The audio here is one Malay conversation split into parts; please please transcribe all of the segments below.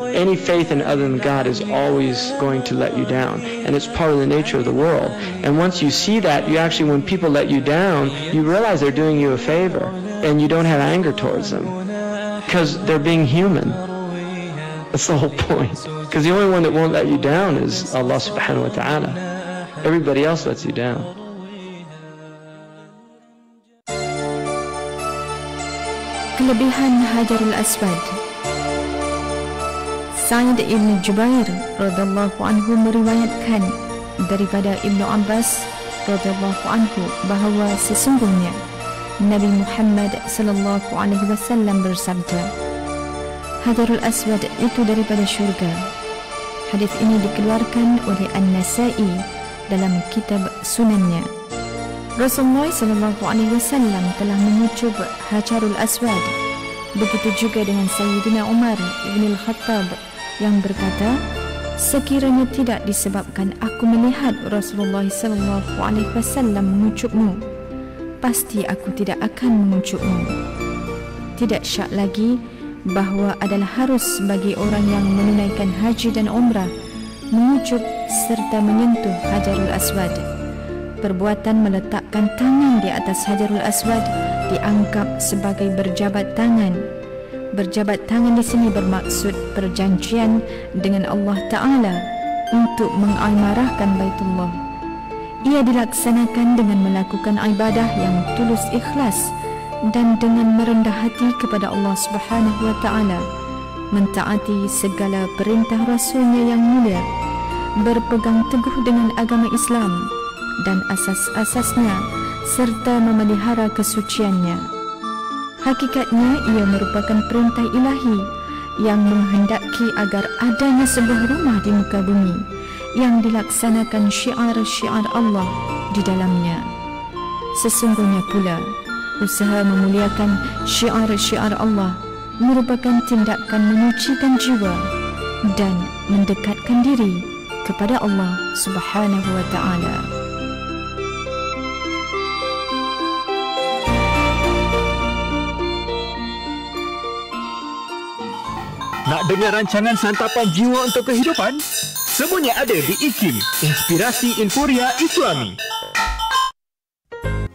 Any faith in other than God is always going to let you down, and it's part of the nature of the world. And once you see that, you actually, when people let you down, you realize they're doing you a favor, and you don't have anger towards them, because they're being human. That's the whole point. Because the only one that won't let you down is Allah subhanahu wa ta'ala. Everybody else lets you down. Kelebihan Hajarul Aswad Sa'id Ibn Jubair radhiyallahu anhu meriwayatkan daripada Ibnu Abbas radhiyallahu anhu bahawa sesungguhnya Nabi Muhammad sallallahu alaihi wasallam bersabda Hadarul Aswad itu daripada syurga. Hadis ini dikeluarkan oleh An-Nasa'i dalam kitab sunannya. Rasulullah sallallahu alaihi wasallam telah mengucub Hajarul Aswad. Begitu juga dengan Sayyidina Umar bin Al-Khattab yang berkata sekiranya tidak disebabkan aku melihat Rasulullah sallallahu alaihi wasallam mengucukmu pasti aku tidak akan mengucukmu tidak syak lagi bahawa adalah harus bagi orang yang menunaikan haji dan umrah mengucuk serta menyentuh Hajarul Aswad. Perbuatan meletakkan tangan di atas Hajarul Aswad dianggap sebagai berjabat tangan Berjabat tangan di sini bermaksud perjanjian dengan Allah Ta'ala untuk mengalmarahkan Baitullah. Ia dilaksanakan dengan melakukan ibadah yang tulus ikhlas dan dengan merendah hati kepada Allah Subhanahu Wa Ta'ala mentaati segala perintah Rasulnya yang mulia, berpegang teguh dengan agama Islam dan asas-asasnya serta memelihara kesuciannya. Hakikatnya ia merupakan perintah ilahi yang menghendaki agar adanya sebuah rumah di muka bumi yang dilaksanakan syiar-syiar Allah di dalamnya. Sesungguhnya pula, usaha memuliakan syiar-syiar Allah merupakan tindakan menyucikan jiwa dan mendekatkan diri kepada Allah Subhanahu wa taala. Nak dengar rancangan santapan jiwa untuk kehidupan? Semuanya ada di IKIM, Inspirasi Inforia Islami.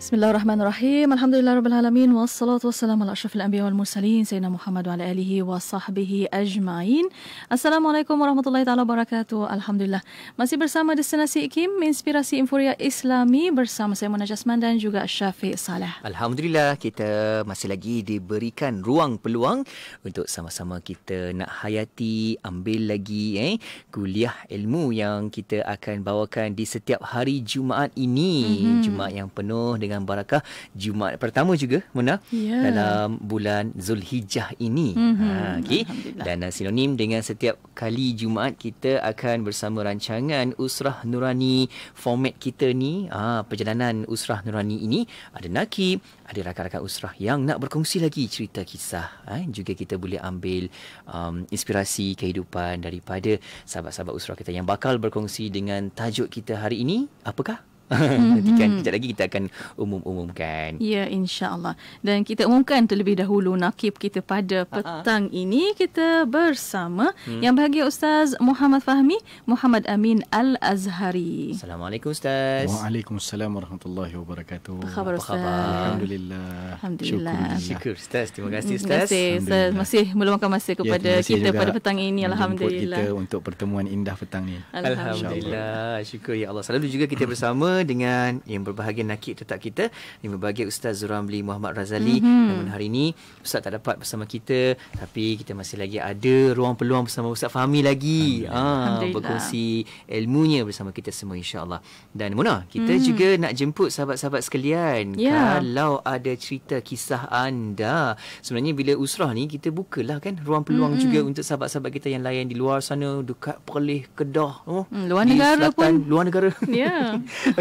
Bismillahirrahmanirrahim. الله الرحمن الرحيم الحمد لله رب العالمين والصلاة والسلام على أشرف الأنبياء والمرسلين سيدنا محمد وعلى آله وصحبه أجمعين السلام عليكم ورحمة الله masih bersama destinasi Kim inspirasi Inforia Islami bersama saya Mona Jasman dan juga Syafiq Saleh Alhamdulillah kita masih lagi diberikan ruang peluang untuk sama-sama kita nak hayati ambil lagi eh kuliah ilmu yang kita akan bawakan di setiap hari Jumaat ini mm-hmm. Jumaat yang penuh dengan dan barakah Jumaat pertama juga Muna yeah. dalam bulan Zulhijjah ini. Mm-hmm. Ha okay. Dan uh, sinonim dengan setiap kali Jumaat kita akan bersama rancangan Usrah Nurani format kita ni ha, perjalanan Usrah Nurani ini ada nakib ada rakan-rakan usrah yang nak berkongsi lagi cerita kisah. Eh? Juga kita boleh ambil um, inspirasi kehidupan daripada sahabat-sahabat usrah kita yang bakal berkongsi dengan tajuk kita hari ini. Apakah? Hmm, hmm, Nanti kan hmm. kejap lagi kita akan umum-umumkan. Ya, insyaAllah. Dan kita umumkan terlebih dahulu nakib kita pada ha, ha. petang uh-huh. ini. Kita bersama hmm. yang bahagia Ustaz Muhammad Fahmi, Muhammad Amin Al-Azhari. Assalamualaikum Ustaz. Waalaikumsalam warahmatullahi wabarakatuh. Apa khabar Ustaz? Alhamdulillah. Alhamdulillah. Syukur Ustaz. Terima kasih Ustaz. Terima kasih Ustaz. Masih meluangkan masa ya, kepada ya, kita pada petang ini. Alhamdulillah. kita untuk pertemuan indah petang ini. Alhamdulillah. Syukur ya Allah. Selalu juga kita bersama dengan yang berbahagia nakik tetap kita yang berbahagia Ustaz Ramli Muhammad Razali mm-hmm. namun hari ini Ustaz tak dapat bersama kita tapi kita masih lagi ada ruang peluang bersama Ustaz Fahmi lagi ah, berkongsi ilmunya bersama kita semua insyaAllah dan Mona kita mm. juga nak jemput sahabat-sahabat sekalian yeah. kalau ada cerita kisah anda sebenarnya bila usrah ni kita bukalah kan ruang peluang mm-hmm. juga untuk sahabat-sahabat kita yang layan di luar sana dekat Perlis Kedah oh, hmm, luar negara pun luar negara ya yeah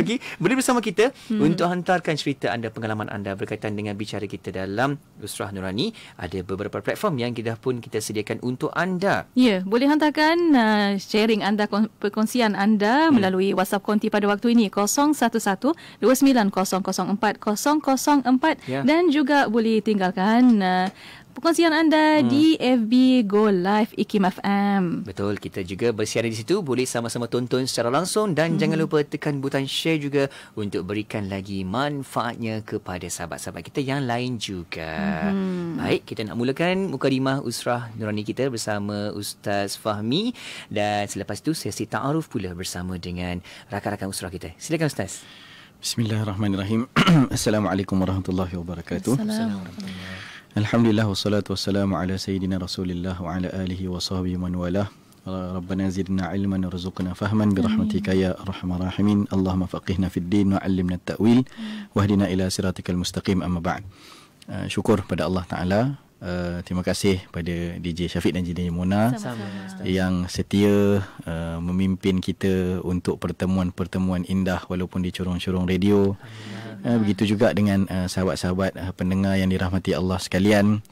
lagi boleh bersama kita hmm. untuk hantarkan cerita anda pengalaman anda berkaitan dengan bicara kita dalam Usrah Nurani ada beberapa platform yang kita pun kita sediakan untuk anda ya yeah, boleh hantarkan uh, sharing anda perkongsian anda hmm. melalui WhatsApp konti pada waktu ini 011 2900404 yeah. dan juga boleh tinggalkan uh, perkongsian anda hmm. di FB Go Live IKIM FM. Betul, kita juga bersiaran di situ. Boleh sama-sama tonton secara langsung dan hmm. jangan lupa tekan butang share juga untuk berikan lagi manfaatnya kepada sahabat-sahabat kita yang lain juga. Hmm. Baik, kita nak mulakan muka Mukadimah Usrah Nurani kita bersama Ustaz Fahmi dan selepas itu sesi ta'aruf pula bersama dengan rakan-rakan usrah kita. Silakan Ustaz. Bismillahirrahmanirrahim. Assalamualaikum warahmatullahi wabarakatuh. Assalamualaikum warahmatullahi wabarakatuh. Alhamdulillah wassalatu wassalamu ala sayyidina Rasulillah wa ala alihi wa sahbihi man walah. Rabbana zidna ilman warzuqna fahman bi rahmatika ya arhamar rahimin. Allahumma faqihna fid din wa 'allimna at-ta'wil wahdina ila siratikal mustaqim amma ba'd. Uh, syukur pada Allah Taala Uh, terima kasih kepada DJ Syafiq dan DJ Mona sama yang setia uh, memimpin kita untuk pertemuan-pertemuan indah walaupun di corong-corong radio. Uh, begitu juga dengan sahabat-sahabat uh, pendengar yang dirahmati Allah sekalian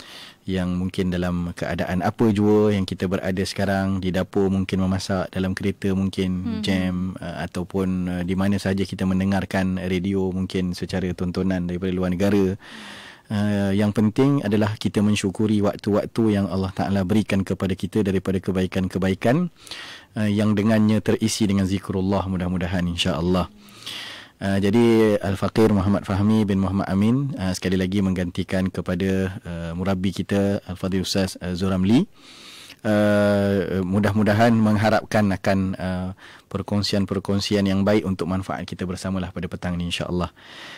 yang mungkin dalam keadaan apa jua yang kita berada sekarang di dapur mungkin memasak dalam kereta mungkin hmm. jam uh, ataupun uh, di mana saja kita mendengarkan radio mungkin secara tontonan daripada luar negara. Hmm. Eh, yang penting adalah kita mensyukuri waktu-waktu yang Allah Taala berikan kepada kita daripada kebaikan-kebaikan uh, yang dengannya terisi dengan zikrullah mudah-mudahan insya-Allah. Uh, jadi Al-Faqir Muhammad Fahmi bin Muhammad Amin uh, sekali lagi menggantikan kepada uh, murabbi kita Al-Fadhil Ustaz uh, Zuramli. Uh, mudah-mudahan mengharapkan akan uh, perkongsian-perkongsian yang baik untuk manfaat kita bersamalah pada petang ini insya-Allah.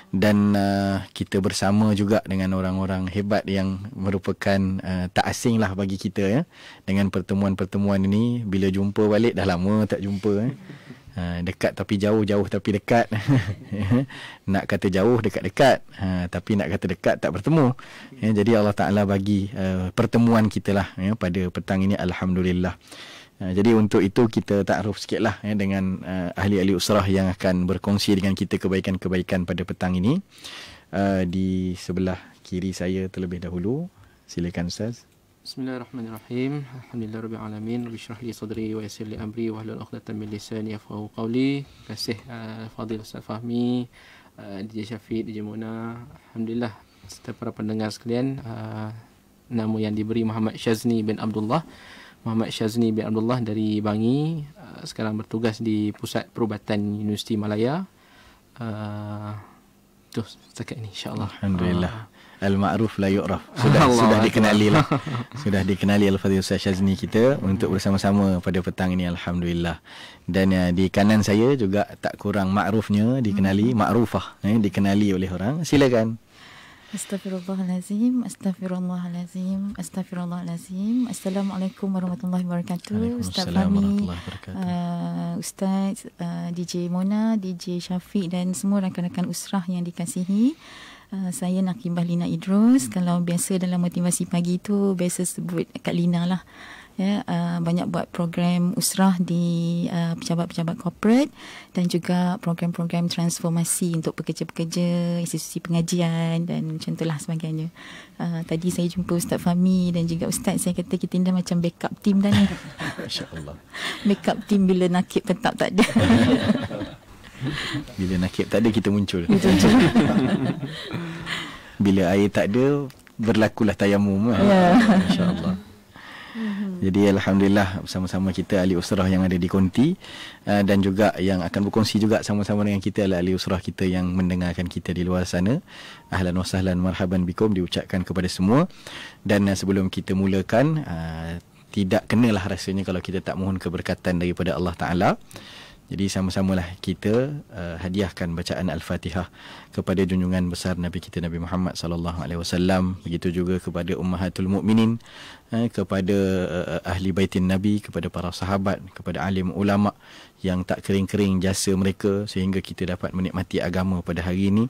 Dan uh, kita bersama juga dengan orang-orang hebat yang merupakan uh, tak asing lah bagi kita ya dengan pertemuan-pertemuan ini bila jumpa balik dah lama tak jumpa ya. Uh, dekat tapi jauh jauh tapi dekat nak kata jauh dekat-dekat uh, tapi nak kata dekat tak bertemu ya jadi Allah Taala bagi uh, pertemuan kita lah ya pada petang ini alhamdulillah Ha, jadi untuk itu kita takaruf sikitlah ya, eh, dengan uh, ahli-ahli usrah yang akan berkongsi dengan kita kebaikan-kebaikan pada petang ini. Uh, di sebelah kiri saya terlebih dahulu. Silakan Ustaz. Bismillahirrahmanirrahim. Alhamdulillah Rabbil Alamin. Rabbi syrah li sadri wa yasir li amri wa hlul uqdatan min lisani afgahu qawli. Terima kasih uh, Fadil Ustaz Fahmi, uh, DJ Syafiq, DJ Mona. Alhamdulillah. Setiap para pendengar sekalian. Uh, nama yang diberi Muhammad Shazni bin Abdullah. Muhammad Syazni bin Abdullah dari Bangi uh, sekarang bertugas di pusat perubatan Universiti Malaya. Uh, tu setakat ini insyaallah. Alhamdulillah. Uh, Al-ma'ruf la yu'raf. Sudah Allah sudah dikenali lah. sudah dikenali Al-Fadhil Ustaz Syazni kita untuk bersama-sama pada petang ini alhamdulillah. Dan uh, di kanan saya juga tak kurang ma'rufnya dikenali, hmm. ma'rufah eh, dikenali oleh orang. Silakan. Astaghfirullahalazim, Astaghfirullahalazim, Astaghfirullahalazim. Assalamualaikum warahmatullahi wabarakatuh. Ustaz Fahmi, uh, Ustaz uh, DJ Mona, DJ Syafiq dan semua rakan-rakan usrah yang dikasihi. Uh, saya Nakibah Lina Idrus. Hmm. Kalau biasa dalam motivasi pagi itu, biasa sebut Kak Lina lah ya uh, banyak buat program usrah di uh, pejabat-pejabat corporate dan juga program-program transformasi untuk pekerja-pekerja institusi pengajian dan macam itulah sebagainya. Uh, tadi saya jumpa Ustaz Fahmi dan juga Ustaz saya kata kita ni macam backup team dah ni. backup team bila nakib tetap tak ada. bila nakib tak ada kita muncul. bila air tak ada berlakulah tayamum. Lah. Ya. Yeah. Masya-Allah. Mm-hmm. Jadi alhamdulillah bersama-sama kita ahli usrah yang ada di Konti uh, dan juga yang akan berkongsi juga sama-sama dengan kita adalah ahli usrah kita yang mendengarkan kita di luar sana. Ahlan wa sahlan marhaban bikum diucapkan kepada semua. Dan uh, sebelum kita mulakan uh, tidak kenalah rasanya kalau kita tak mohon keberkatan daripada Allah Taala. Jadi sama-samalah kita uh, hadiahkan bacaan Al-Fatihah kepada junjungan besar Nabi kita Nabi Muhammad sallallahu alaihi wasallam begitu juga kepada ummahatul mukminin eh, kepada uh, ahli baitin Nabi, kepada para sahabat, kepada alim ulama yang tak kering-kering jasa mereka sehingga kita dapat menikmati agama pada hari ini.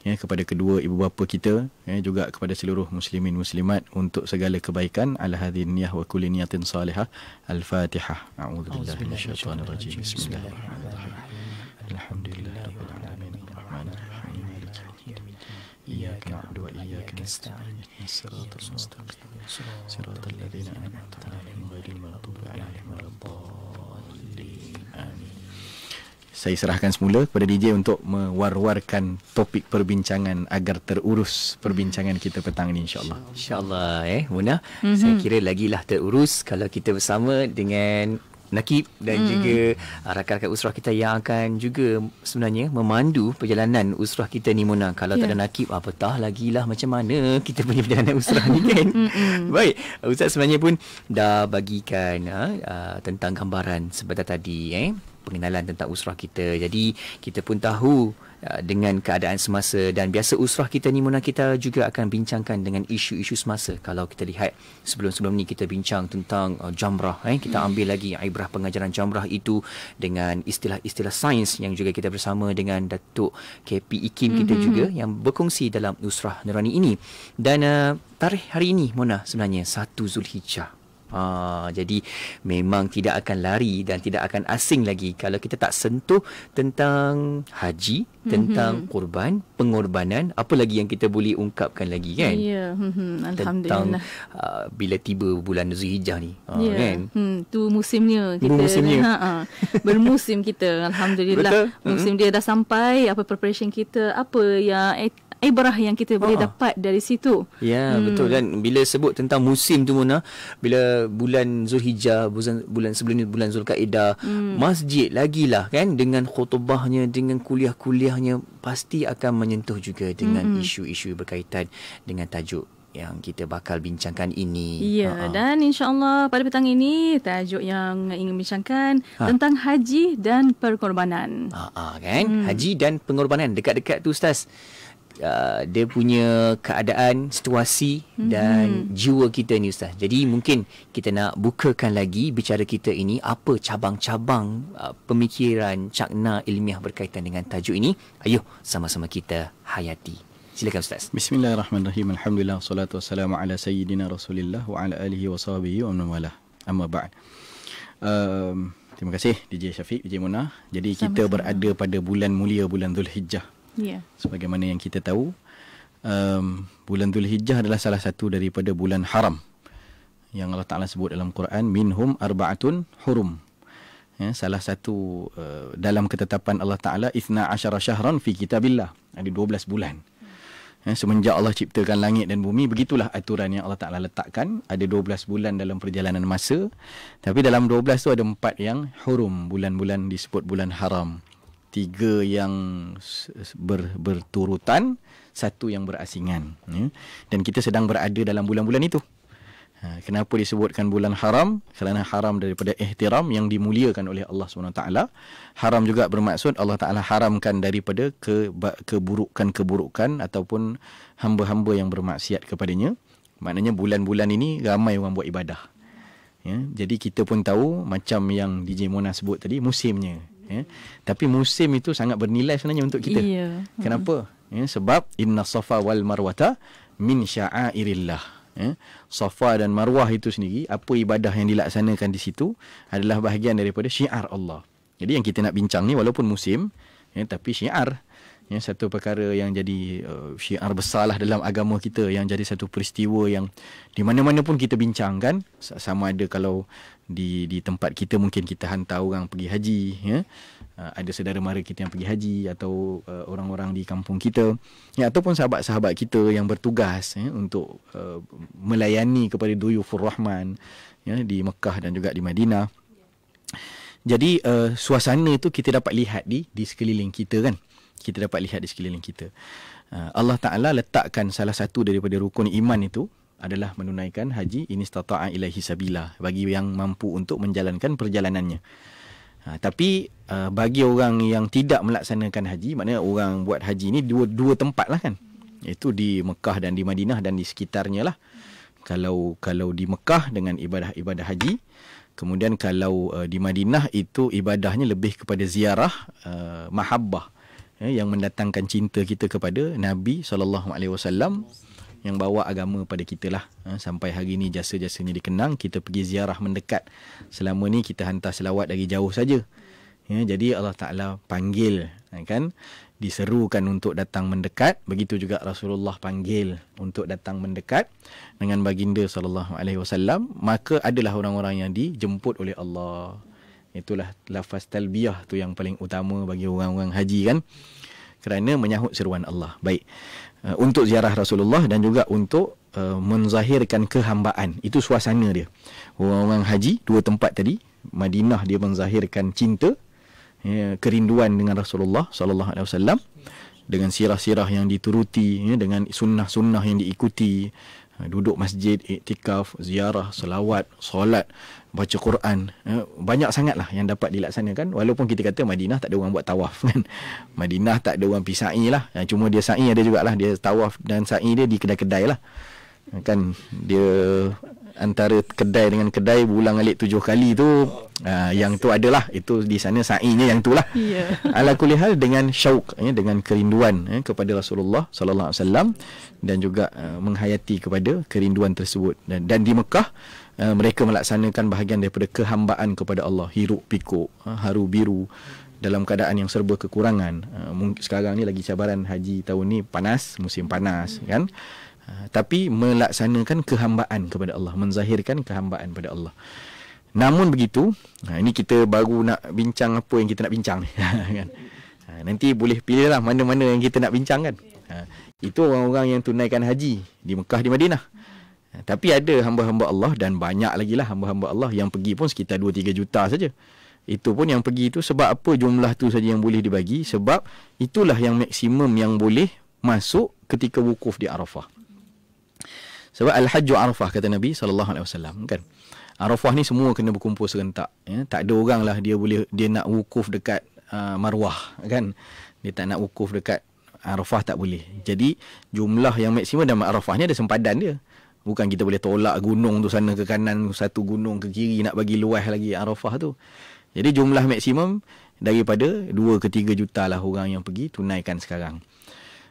Ya, kepada kedua ibu bapa kita ya, juga kepada seluruh muslimin muslimat untuk segala kebaikan alhadin niyah wa kulli niyatin salihah al-fatihah a'udzubillahi minasyaitonirrajim bismillahirrahmanirrahim alhamdulillahi rabbil alamin arrahmanir rahim maliki yawmiddin iyyaka صراط الذين أنعمت عليهم غير المغضوب عليهم ولا الضالين Saya serahkan semula kepada DJ untuk mewar-warkan topik perbincangan agar terurus perbincangan kita petang ini insyaAllah. InsyaAllah eh Muna. Mm-hmm. Saya kira lagilah terurus kalau kita bersama dengan Nakib dan hmm. juga ah, rakan-rakan usrah kita yang akan juga sebenarnya memandu perjalanan usrah kita ni Mona. Kalau yeah. tak ya. ada Nakib ah, apatah lagi lah macam mana kita punya perjalanan usrah ni kan. Hmm. Baik, Ustaz sebenarnya pun dah bagikan ha, tentang gambaran sebentar tadi eh pengenalan tentang usrah kita. Jadi kita pun tahu Uh, dengan keadaan semasa dan biasa usrah kita ni Mona kita juga akan bincangkan dengan isu-isu semasa kalau kita lihat sebelum-sebelum ni kita bincang tentang uh, jamrah eh kita hmm. ambil lagi ibrah pengajaran jamrah itu dengan istilah-istilah sains yang juga kita bersama dengan Datuk KP Ikim kita hmm. juga yang berkongsi dalam usrah nurani ini dan uh, tarikh hari ini Mona sebenarnya 1 Zulhijjah Ah, jadi memang tidak akan lari dan tidak akan asing lagi kalau kita tak sentuh tentang haji, mhm. tentang mm-hmm. kurban, pengorbanan, apa lagi yang kita boleh ungkapkan lagi kan? Ya, yeah. mm-hmm. alhamdulillah. Tentang ha, uh, bila tiba bulan Zulhijjah ni, ah, ha, yeah. kan? Hmm, tu musimnya kita. Musimnya. Ha, ha. Bermusim kita, alhamdulillah. Betul? Musim mm-hmm. dia dah sampai, apa preparation kita, apa yang ibrah yang kita boleh ah. dapat dari situ. Ya, hmm. betul dan bila sebut tentang musim tu Mona, bila bulan Zulhijjah, bulan, bulan sebelum ni bulan Zulkaidah, hmm. masjid lagilah kan dengan khutbahnya, dengan kuliah-kuliahnya pasti akan menyentuh juga dengan hmm. isu-isu berkaitan dengan tajuk yang kita bakal bincangkan ini. Ya, uh-uh. dan insya-Allah pada petang ini tajuk yang ingin bincangkan ha. tentang haji dan perkorbanan. Ha, uh kan? Hmm. Haji dan pengorbanan dekat-dekat tu ustaz uh, dia punya keadaan, situasi dan mm-hmm. jiwa kita ni Ustaz. Jadi mungkin kita nak bukakan lagi bicara kita ini apa cabang-cabang uh, pemikiran cakna ilmiah berkaitan dengan tajuk ini. Ayuh sama-sama kita hayati. Silakan Ustaz. Bismillahirrahmanirrahim. Alhamdulillah. Salatu wassalamu ala sayyidina rasulillah wa ala alihi wa sahbihi wa man walah. Amma ba'd. Um, terima kasih DJ Syafiq, DJ Munah. Jadi Sama-sama. kita berada pada bulan mulia, bulan Dhul Hijjah. Yeah. Sebagaimana yang kita tahu, um, bulan Zulhijjah adalah salah satu daripada bulan haram yang Allah Taala sebut dalam Quran minhum arbaatun hurum. Ya, salah satu uh, dalam ketetapan Allah Taala isna asyara syahran fi kitabillah. Ada 12 bulan. Ya, semenjak Allah ciptakan langit dan bumi begitulah aturan yang Allah Taala letakkan ada 12 bulan dalam perjalanan masa tapi dalam 12 tu ada 4 yang hurum bulan-bulan disebut bulan haram tiga yang ber, berturutan satu yang berasingan ya. dan kita sedang berada dalam bulan-bulan itu ha, kenapa disebutkan bulan haram kerana haram daripada ihtiram yang dimuliakan oleh Allah SWT haram juga bermaksud Allah Taala haramkan daripada ke, keburukan-keburukan ataupun hamba-hamba yang bermaksiat kepadanya maknanya bulan-bulan ini ramai orang buat ibadah ya. jadi kita pun tahu macam yang DJ Mona sebut tadi musimnya ya tapi musim itu sangat bernilai sebenarnya untuk kita ya. kenapa ya sebab inna safa wal marwata min sya'airillah ya safa dan marwah itu sendiri apa ibadah yang dilaksanakan di situ adalah bahagian daripada syiar Allah jadi yang kita nak bincang ni walaupun musim ya tapi syiar ya, satu perkara yang jadi uh, syiar besarlah dalam agama kita yang jadi satu peristiwa yang di mana-mana pun kita bincangkan sama ada kalau di di tempat kita mungkin kita hantar orang pergi haji ya uh, ada saudara mara kita yang pergi haji atau uh, orang-orang di kampung kita ya ataupun sahabat-sahabat kita yang bertugas ya untuk uh, melayani kepada duyufur rahman ya di Mekah dan juga di Madinah. Jadi uh, suasana itu kita dapat lihat di di sekeliling kita kan kita dapat lihat di sekeliling kita. Ah, Allah Ta'ala letakkan salah satu daripada rukun iman itu adalah menunaikan haji ini istata'a ilaihi sabila bagi yang mampu untuk menjalankan perjalanannya. Ha, tapi uh, bagi orang yang tidak melaksanakan haji, maknanya orang buat haji ini dua dua tempat lah kan. Itu di Mekah dan di Madinah dan di sekitarnya lah. Kalau kalau di Mekah dengan ibadah-ibadah haji, kemudian kalau uh, di Madinah itu ibadahnya lebih kepada ziarah uh, mahabbah. Uh, ya, yang mendatangkan cinta kita kepada Nabi sallallahu alaihi wasallam yang bawa agama pada kita lah ha, sampai hari ni jasa-jasanya dikenang kita pergi ziarah mendekat selama ni kita hantar selawat dari jauh saja ya, jadi Allah Ta'ala panggil ha, kan diserukan untuk datang mendekat begitu juga Rasulullah panggil untuk datang mendekat dengan baginda sallallahu alaihi wasallam maka adalah orang-orang yang dijemput oleh Allah Itulah lafaz talbiyah tu yang paling utama bagi orang-orang haji kan. Kerana menyahut seruan Allah. Baik. Eh, untuk ziarah Rasulullah dan juga untuk uh, menzahirkan kehambaan. Itu suasana dia. Orang-orang haji, dua tempat tadi. Madinah dia menzahirkan cinta. Ya, kerinduan dengan Rasulullah sallallahu alaihi wasallam dengan sirah-sirah yang dituruti ya, dengan sunnah-sunnah yang diikuti eh, duduk masjid iktikaf ziarah selawat solat baca Quran eh, banyak sangatlah yang dapat dilaksanakan walaupun kita kata Madinah tak ada orang buat tawaf kan Madinah tak ada orang pisai lah eh, cuma dia sa'i ada jugalah dia tawaf dan sa'i dia di kedai-kedai lah eh, kan dia antara kedai dengan kedai bulang alik tujuh kali tu oh, uh, yang tu adalah itu di sana sa'inya yang itulah yeah. ala kulihal dengan syauq ya, dengan kerinduan ya, kepada Rasulullah sallallahu alaihi wasallam dan juga uh, menghayati kepada kerinduan tersebut dan, dan di Mekah uh, mereka melaksanakan bahagian daripada kehambaan kepada Allah hiruk pikuk uh, haru biru dalam keadaan yang serba kekurangan uh, sekarang ni lagi cabaran haji tahun ni panas musim panas mm. kan Ah, tapi melaksanakan kehambaan kepada Allah menzahirkan kehambaan kepada Allah namun begitu ah, ini kita baru nak bincang apa yang kita nak bincang ni kan? ah, nanti boleh pilihlah mana-mana yang kita nak bincang kan itu orang-orang yang tunaikan haji di Mekah di Madinah tapi ada hamba-hamba Allah dan banyak lagi lah hamba-hamba Allah yang pergi pun sekitar 2 3 juta saja itu pun yang pergi itu sebab apa jumlah tu saja yang boleh dibagi sebab itulah yang maksimum yang boleh masuk ketika wukuf di Arafah. Hmm. Sebab Al-Hajju Arafah kata Nabi sallallahu alaihi wasallam kan. Arafah ni semua kena berkumpul serentak ya. Tak ada orang lah dia boleh dia nak wukuf dekat uh, Marwah kan. Dia tak nak wukuf dekat Arafah tak boleh. Jadi jumlah yang maksimum dalam Arafah ni ada sempadan dia. Bukan kita boleh tolak gunung tu sana ke kanan satu gunung ke kiri nak bagi luas lagi Arafah tu. Jadi jumlah maksimum daripada 2 ke 3 juta lah orang yang pergi tunaikan sekarang.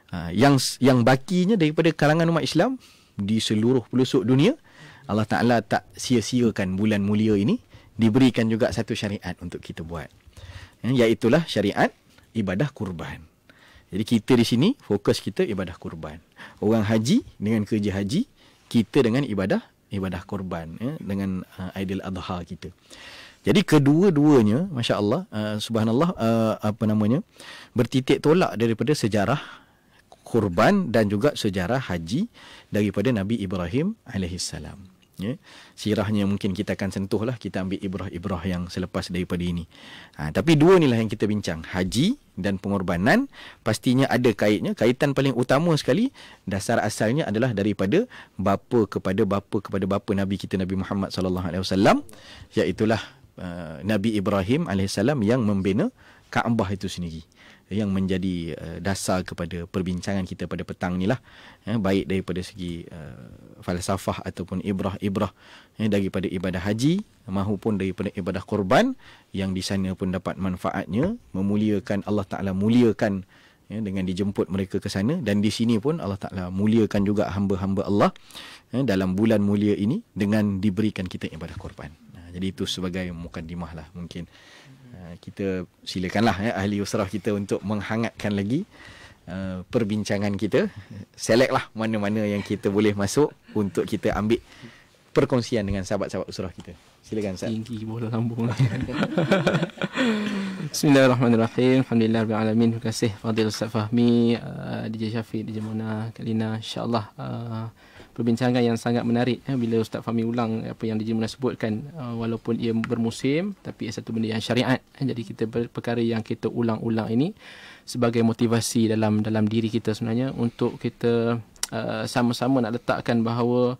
Uh, yang yang bakinya daripada kalangan umat Islam di seluruh pelosok dunia Allah Ta'ala tak sia-siakan bulan mulia ini diberikan juga satu syariat untuk kita buat ya, iaitulah syariat ibadah kurban jadi kita di sini fokus kita ibadah kurban orang haji dengan kerja haji kita dengan ibadah ibadah kurban ya, dengan uh, Aidil Adha kita. Jadi kedua-duanya masya-Allah uh, subhanallah uh, apa namanya bertitik tolak daripada sejarah kurban dan juga sejarah haji daripada Nabi Ibrahim alaihissalam. Ya, sirahnya mungkin kita akan sentuh lah kita ambil ibrah-ibrah yang selepas daripada ini. Ha, tapi dua ni lah yang kita bincang. Haji dan pengorbanan pastinya ada kaitnya. Kaitan paling utama sekali dasar asalnya adalah daripada bapa kepada bapa kepada bapa Nabi kita Nabi Muhammad sallallahu alaihi wasallam iaitu uh, Nabi Ibrahim alaihissalam yang membina Kaabah itu sendiri yang menjadi uh, dasar kepada perbincangan kita pada petang ni lah eh, baik daripada segi uh, falsafah ataupun ibrah-ibrah eh, daripada ibadah haji mahupun daripada ibadah korban yang di sana pun dapat manfaatnya memuliakan Allah Ta'ala muliakan ya, dengan dijemput mereka ke sana dan di sini pun Allah Ta'ala muliakan juga hamba-hamba Allah ya, dalam bulan mulia ini dengan diberikan kita ibadah korban. Ah, jadi itu sebagai mukadimah lah mungkin uh, kita silakanlah ya, ahli usrah kita untuk menghangatkan lagi Uh, perbincangan kita select lah mana-mana yang kita boleh masuk untuk kita ambil perkongsian dengan sahabat-sahabat usrah kita silakan Ustaz tinggi boleh sambung Bismillahirrahmanirrahim Alhamdulillah Rabbil Terima kasih Fadil Ustaz Fahmi uh, DJ Syafiq DJ Mona Kak InsyaAllah uh, perbincangan yang sangat menarik eh, bila Ustaz Fahmi ulang apa yang DJ Munah sebutkan uh, walaupun ia bermusim tapi ia satu benda yang syariat eh, jadi kita ber- perkara yang kita ulang-ulang ini sebagai motivasi dalam dalam diri kita sebenarnya untuk kita uh, sama-sama nak letakkan bahawa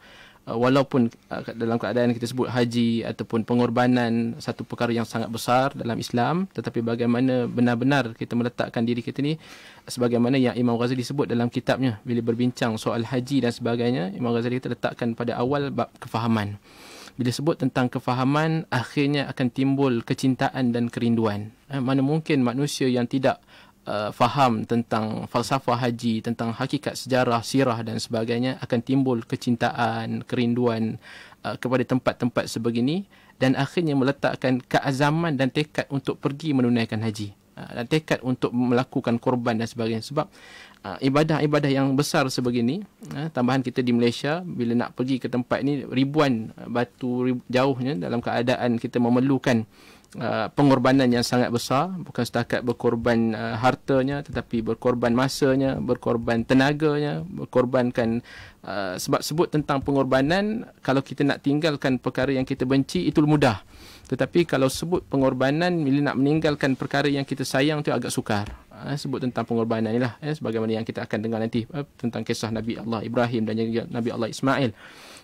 Uh, walaupun uh, dalam keadaan kita sebut haji ataupun pengorbanan satu perkara yang sangat besar dalam Islam tetapi bagaimana benar-benar kita meletakkan diri kita ni sebagaimana yang Imam Ghazali sebut dalam kitabnya bila berbincang soal haji dan sebagainya Imam Ghazali kita letakkan pada awal bab kefahaman bila sebut tentang kefahaman akhirnya akan timbul kecintaan dan kerinduan eh, mana mungkin manusia yang tidak uh, faham tentang falsafah haji, tentang hakikat sejarah, sirah dan sebagainya, akan timbul kecintaan, kerinduan uh, kepada tempat-tempat sebegini dan akhirnya meletakkan keazaman dan tekad untuk pergi menunaikan haji uh, dan tekad untuk melakukan korban dan sebagainya sebab uh, ibadah-ibadah yang besar sebegini uh, tambahan kita di Malaysia bila nak pergi ke tempat ini ribuan batu jauhnya dalam keadaan kita memerlukan uh, pengorbanan yang sangat besar bukan setakat berkorban uh, hartanya tetapi berkorban masanya berkorban tenaganya berkorbankan uh, sebab sebut tentang pengorbanan kalau kita nak tinggalkan perkara yang kita benci itu mudah tetapi kalau sebut pengorbanan bila nak meninggalkan perkara yang kita sayang tu agak sukar uh, sebut tentang pengorbanan inilah ya eh, sebagaimana yang kita akan dengar nanti uh, tentang kisah Nabi Allah Ibrahim dan juga Nabi Allah Ismail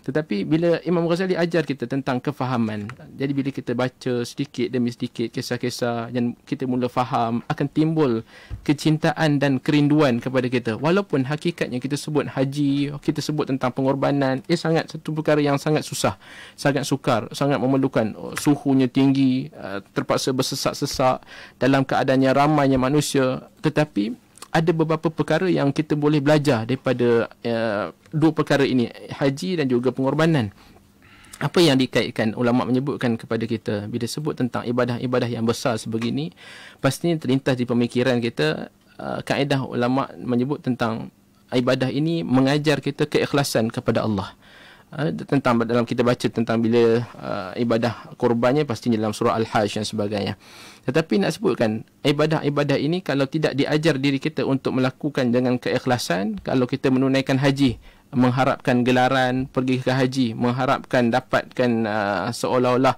tetapi bila Imam Ghazali ajar kita tentang kefahaman, jadi bila kita baca sedikit demi sedikit kisah-kisah dan kita mula faham, akan timbul kecintaan dan kerinduan kepada kita. Walaupun hakikatnya kita sebut haji, kita sebut tentang pengorbanan, ia sangat satu perkara yang sangat susah, sangat sukar, sangat memerlukan oh, suhunya tinggi, eh, terpaksa bersesak-sesak dalam keadaannya ramainya manusia. Tetapi ada beberapa perkara yang kita boleh belajar daripada uh, dua perkara ini haji dan juga pengorbanan apa yang dikaitkan ulama menyebutkan kepada kita bila sebut tentang ibadah-ibadah yang besar sebegini pastinya terlintas di pemikiran kita uh, kaedah ulama menyebut tentang ibadah ini mengajar kita keikhlasan kepada Allah Ah, tentang dalam kita baca tentang bila uh, ibadah korbannya pasti dalam surah al-hajj dan sebagainya tetapi nak sebutkan ibadah-ibadah ini kalau tidak diajar diri kita untuk melakukan dengan keikhlasan kalau kita menunaikan haji mengharapkan gelaran pergi ke haji mengharapkan dapatkan uh, seolah-olah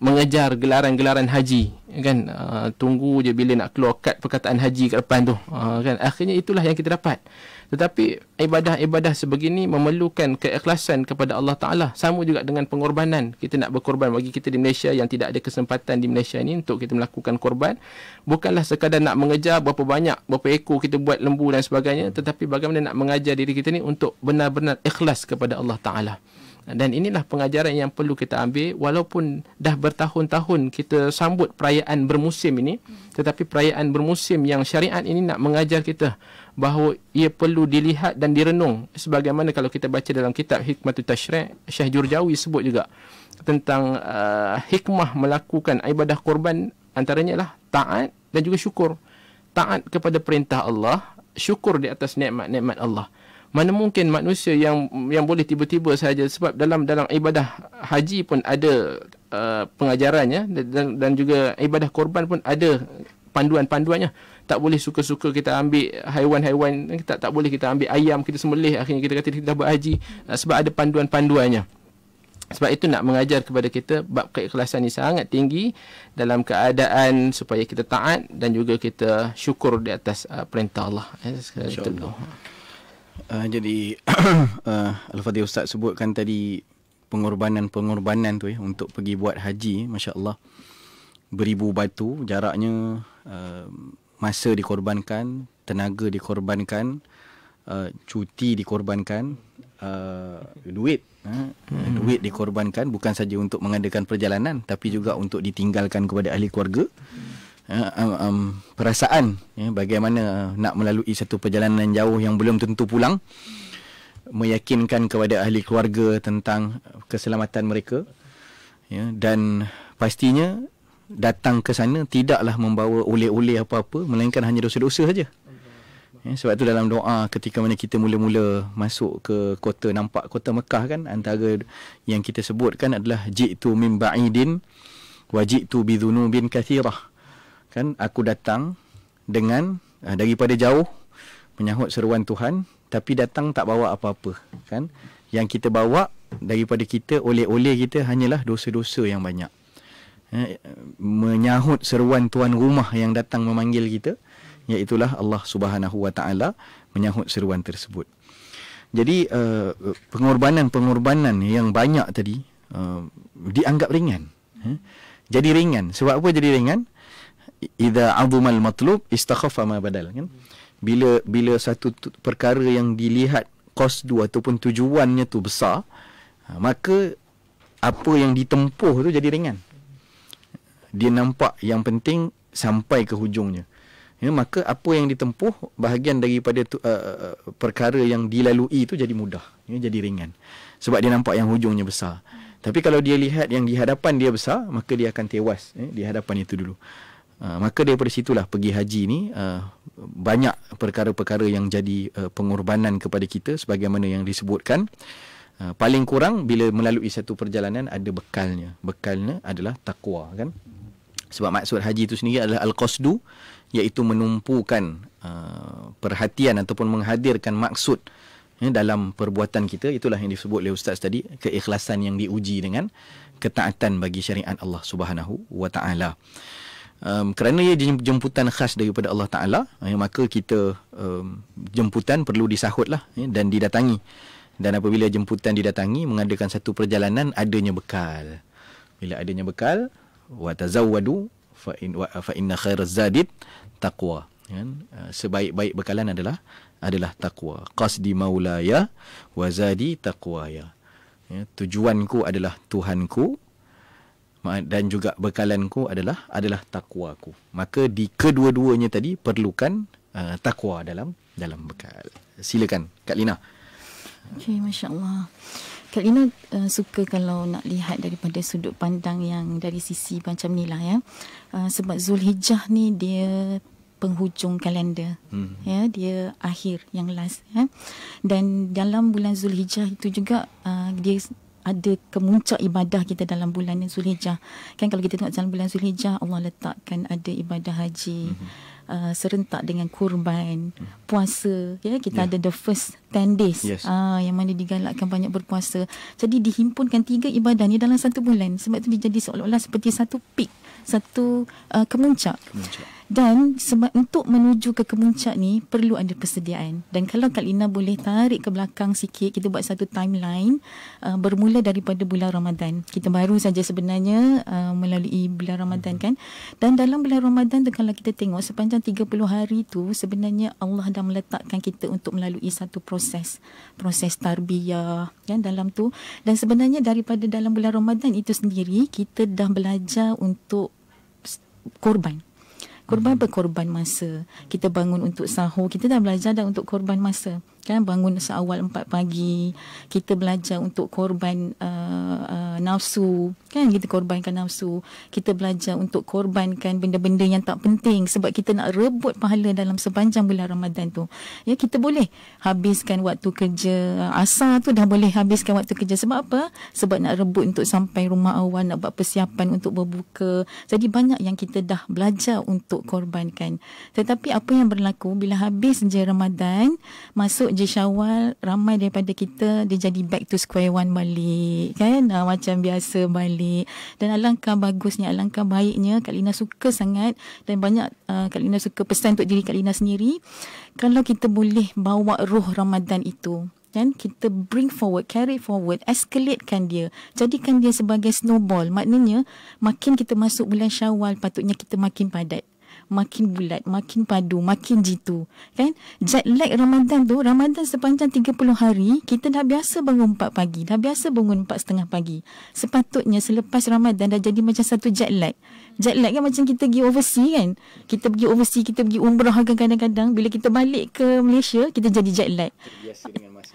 mengejar gelaran-gelaran haji kan uh, tunggu je bila nak keluar kad perkataan haji kat depan tu uh, kan akhirnya itulah yang kita dapat tetapi ibadah-ibadah sebegini memerlukan keikhlasan kepada Allah Ta'ala. Sama juga dengan pengorbanan. Kita nak berkorban bagi kita di Malaysia yang tidak ada kesempatan di Malaysia ini untuk kita melakukan korban. Bukanlah sekadar nak mengejar berapa banyak, berapa ekor kita buat lembu dan sebagainya. Tetapi bagaimana nak mengajar diri kita ini untuk benar-benar ikhlas kepada Allah Ta'ala. Dan inilah pengajaran yang perlu kita ambil walaupun dah bertahun-tahun kita sambut perayaan bermusim ini tetapi perayaan bermusim yang syariat ini nak mengajar kita bahawa ia perlu dilihat dan direnung sebagaimana kalau kita baca dalam kitab Hikmatut Tashri' Syekh Jurjawi sebut juga tentang uh, hikmah melakukan ibadah korban antaranya lah taat dan juga syukur taat kepada perintah Allah syukur di atas nikmat-nikmat Allah mana mungkin manusia yang yang boleh tiba-tiba saja sebab dalam dalam ibadah haji pun ada uh, pengajarannya dan dan juga ibadah korban pun ada panduan-panduannya tak boleh suka-suka kita ambil haiwan-haiwan Tak tak boleh kita ambil ayam kita sembelih akhirnya kita kata kita berhaji uh, sebab ada panduan-panduannya sebab itu nak mengajar kepada kita bab keikhlasan ini sangat tinggi dalam keadaan supaya kita taat dan juga kita syukur di atas uh, perintah Allah. Eh, InsyaAllah. Uh, jadi uh, Al-Fatih Ustaz sebutkan tadi pengorbanan-pengorbanan tu ya untuk pergi buat haji. Masya Allah beribu batu jaraknya uh, masa dikorbankan, tenaga dikorbankan, uh, cuti dikorbankan, uh, duit, uh, hmm. duit dikorbankan bukan saja untuk mengadakan perjalanan tapi juga untuk ditinggalkan kepada ahli keluarga. Hmm. Uh, um, um, perasaan ya uh, bagaimana nak melalui satu perjalanan jauh yang belum tentu pulang meyakinkan kepada ahli keluarga tentang keselamatan mereka ya dan pastinya datang ke sana tidaklah membawa oleh-oleh apa-apa melainkan hanya dosa-dosa saja. Ya, sebab itu dalam doa ketika mana kita mula-mula masuk ke kota nampak kota Mekah kan antara yang kita sebutkan adalah jitu min ba'idin wa jitu bi dhunubin kathirah. Kan aku datang dengan uh, daripada jauh menyahut seruan Tuhan tapi datang tak bawa apa-apa kan yang kita bawa daripada kita oleh-oleh kita hanyalah dosa-dosa yang banyak eh, menyahut seruan tuan rumah yang datang memanggil kita iaitu Allah Subhanahu Wa Taala menyahut seruan tersebut. Jadi uh, pengorbanan-pengorbanan yang banyak tadi uh, dianggap ringan. Eh? Jadi ringan. Sebab apa jadi ringan? Idza azumal matlub istakhafa ma badal kan? Bila bila satu perkara yang dilihat kos dua ataupun tujuannya tu besar, eh, maka apa yang ditempuh tu jadi ringan dia nampak yang penting sampai ke hujungnya ya maka apa yang ditempuh bahagian daripada tu, uh, uh, uh perkara yang dilalui itu jadi mudah ya jadi ringan sebab dia nampak yang hujungnya besar tapi kalau dia lihat yang di hadapan dia besar maka dia akan tewas ya di hadapan itu dulu uh, maka daripada situlah pergi haji ni uh, banyak perkara-perkara yang jadi uh, pengorbanan kepada kita sebagaimana yang disebutkan Uh, paling kurang bila melalui satu perjalanan ada bekalnya bekalnya adalah takwa kan sebab maksud haji itu sendiri adalah al-qasdu iaitu menumpukan uh, perhatian ataupun menghadirkan maksud ya, dalam perbuatan kita itulah yang disebut oleh ustaz tadi keikhlasan yang diuji dengan ketaatan bagi syariat Allah Subhanahu wa Um, kerana ia jemputan khas daripada Allah Ta'ala ya, Maka kita um, jemputan perlu disahutlah ya, dan didatangi Dan apabila jemputan didatangi Mengadakan satu perjalanan adanya bekal Bila adanya bekal wa tazawwadu fa in wa, fa inna khair zadid taqwa kan eh, sebaik-baik bekalan adalah adalah takwa. qasdi maulaya wa zadi taqwaya ya tujuanku adalah tuhanku dan juga bekalanku adalah adalah takwaku maka di kedua-duanya tadi perlukan uh, eh, takwa dalam dalam bekal silakan kak lina okey masya Kak Lina uh, suka kalau nak lihat daripada sudut pandang yang dari sisi macam ni lah ya. Uh, sebab Zulhijjah ni dia penghujung kalender. Hmm. Ya, dia akhir yang last ya. Dan dalam bulan Zulhijjah itu juga uh, dia ada kemuncak ibadah kita dalam bulan Zulhijjah. Kan kalau kita tengok dalam bulan Zulhijjah Allah letakkan ada ibadah haji. Hmm uh, serentak dengan kurban puasa ya kita yeah. ada the first ten days yes. uh, yang mana digalakkan banyak berpuasa jadi dihimpunkan tiga ibadah ni dalam satu bulan sebab tu dia jadi seolah-olah seperti satu peak satu uh, kemuncak kemuncak dan sebab untuk menuju ke kemuncak ni perlu ada persediaan. Dan kalau Kak Lina boleh tarik ke belakang sikit, kita buat satu timeline uh, bermula daripada bulan Ramadan. Kita baru saja sebenarnya uh, melalui bulan Ramadan kan. Dan dalam bulan Ramadan tu kalau kita tengok sepanjang 30 hari tu sebenarnya Allah dah meletakkan kita untuk melalui satu proses. Proses tarbiyah kan dalam tu. Dan sebenarnya daripada dalam bulan Ramadan itu sendiri kita dah belajar untuk korban korban apa korban masa kita bangun untuk sahur kita dah belajar dah untuk korban masa kan bangun seawal 4 pagi kita belajar untuk korban uh, uh, nafsu kan kita korbankan nafsu kita belajar untuk korbankan benda-benda yang tak penting sebab kita nak rebut pahala dalam sepanjang bulan Ramadan tu ya kita boleh habiskan waktu kerja asar tu dah boleh habiskan waktu kerja sebab apa sebab nak rebut untuk sampai rumah awal nak buat persiapan untuk berbuka jadi banyak yang kita dah belajar untuk korbankan tetapi apa yang berlaku bila habis je Ramadan masuk ikut je Syawal ramai daripada kita dia jadi back to square one balik kan ha, macam biasa balik dan alangkah bagusnya alangkah baiknya Kak Lina suka sangat dan banyak uh, Kak Lina suka pesan untuk diri Kak Lina sendiri kalau kita boleh bawa roh Ramadan itu kan kita bring forward carry forward escalatekan dia jadikan dia sebagai snowball maknanya makin kita masuk bulan Syawal patutnya kita makin padat makin bulat, makin padu, makin jitu. Kan? Jet lag Ramadan tu, Ramadan sepanjang 30 hari, kita dah biasa bangun 4 pagi, dah biasa bangun 4 setengah pagi. Sepatutnya selepas Ramadan dah jadi macam satu jet lag. Jet lag kan macam kita pergi overseas kan? Kita pergi overseas, kita pergi umrah kan kadang-kadang. Bila kita balik ke Malaysia, kita jadi jet lag.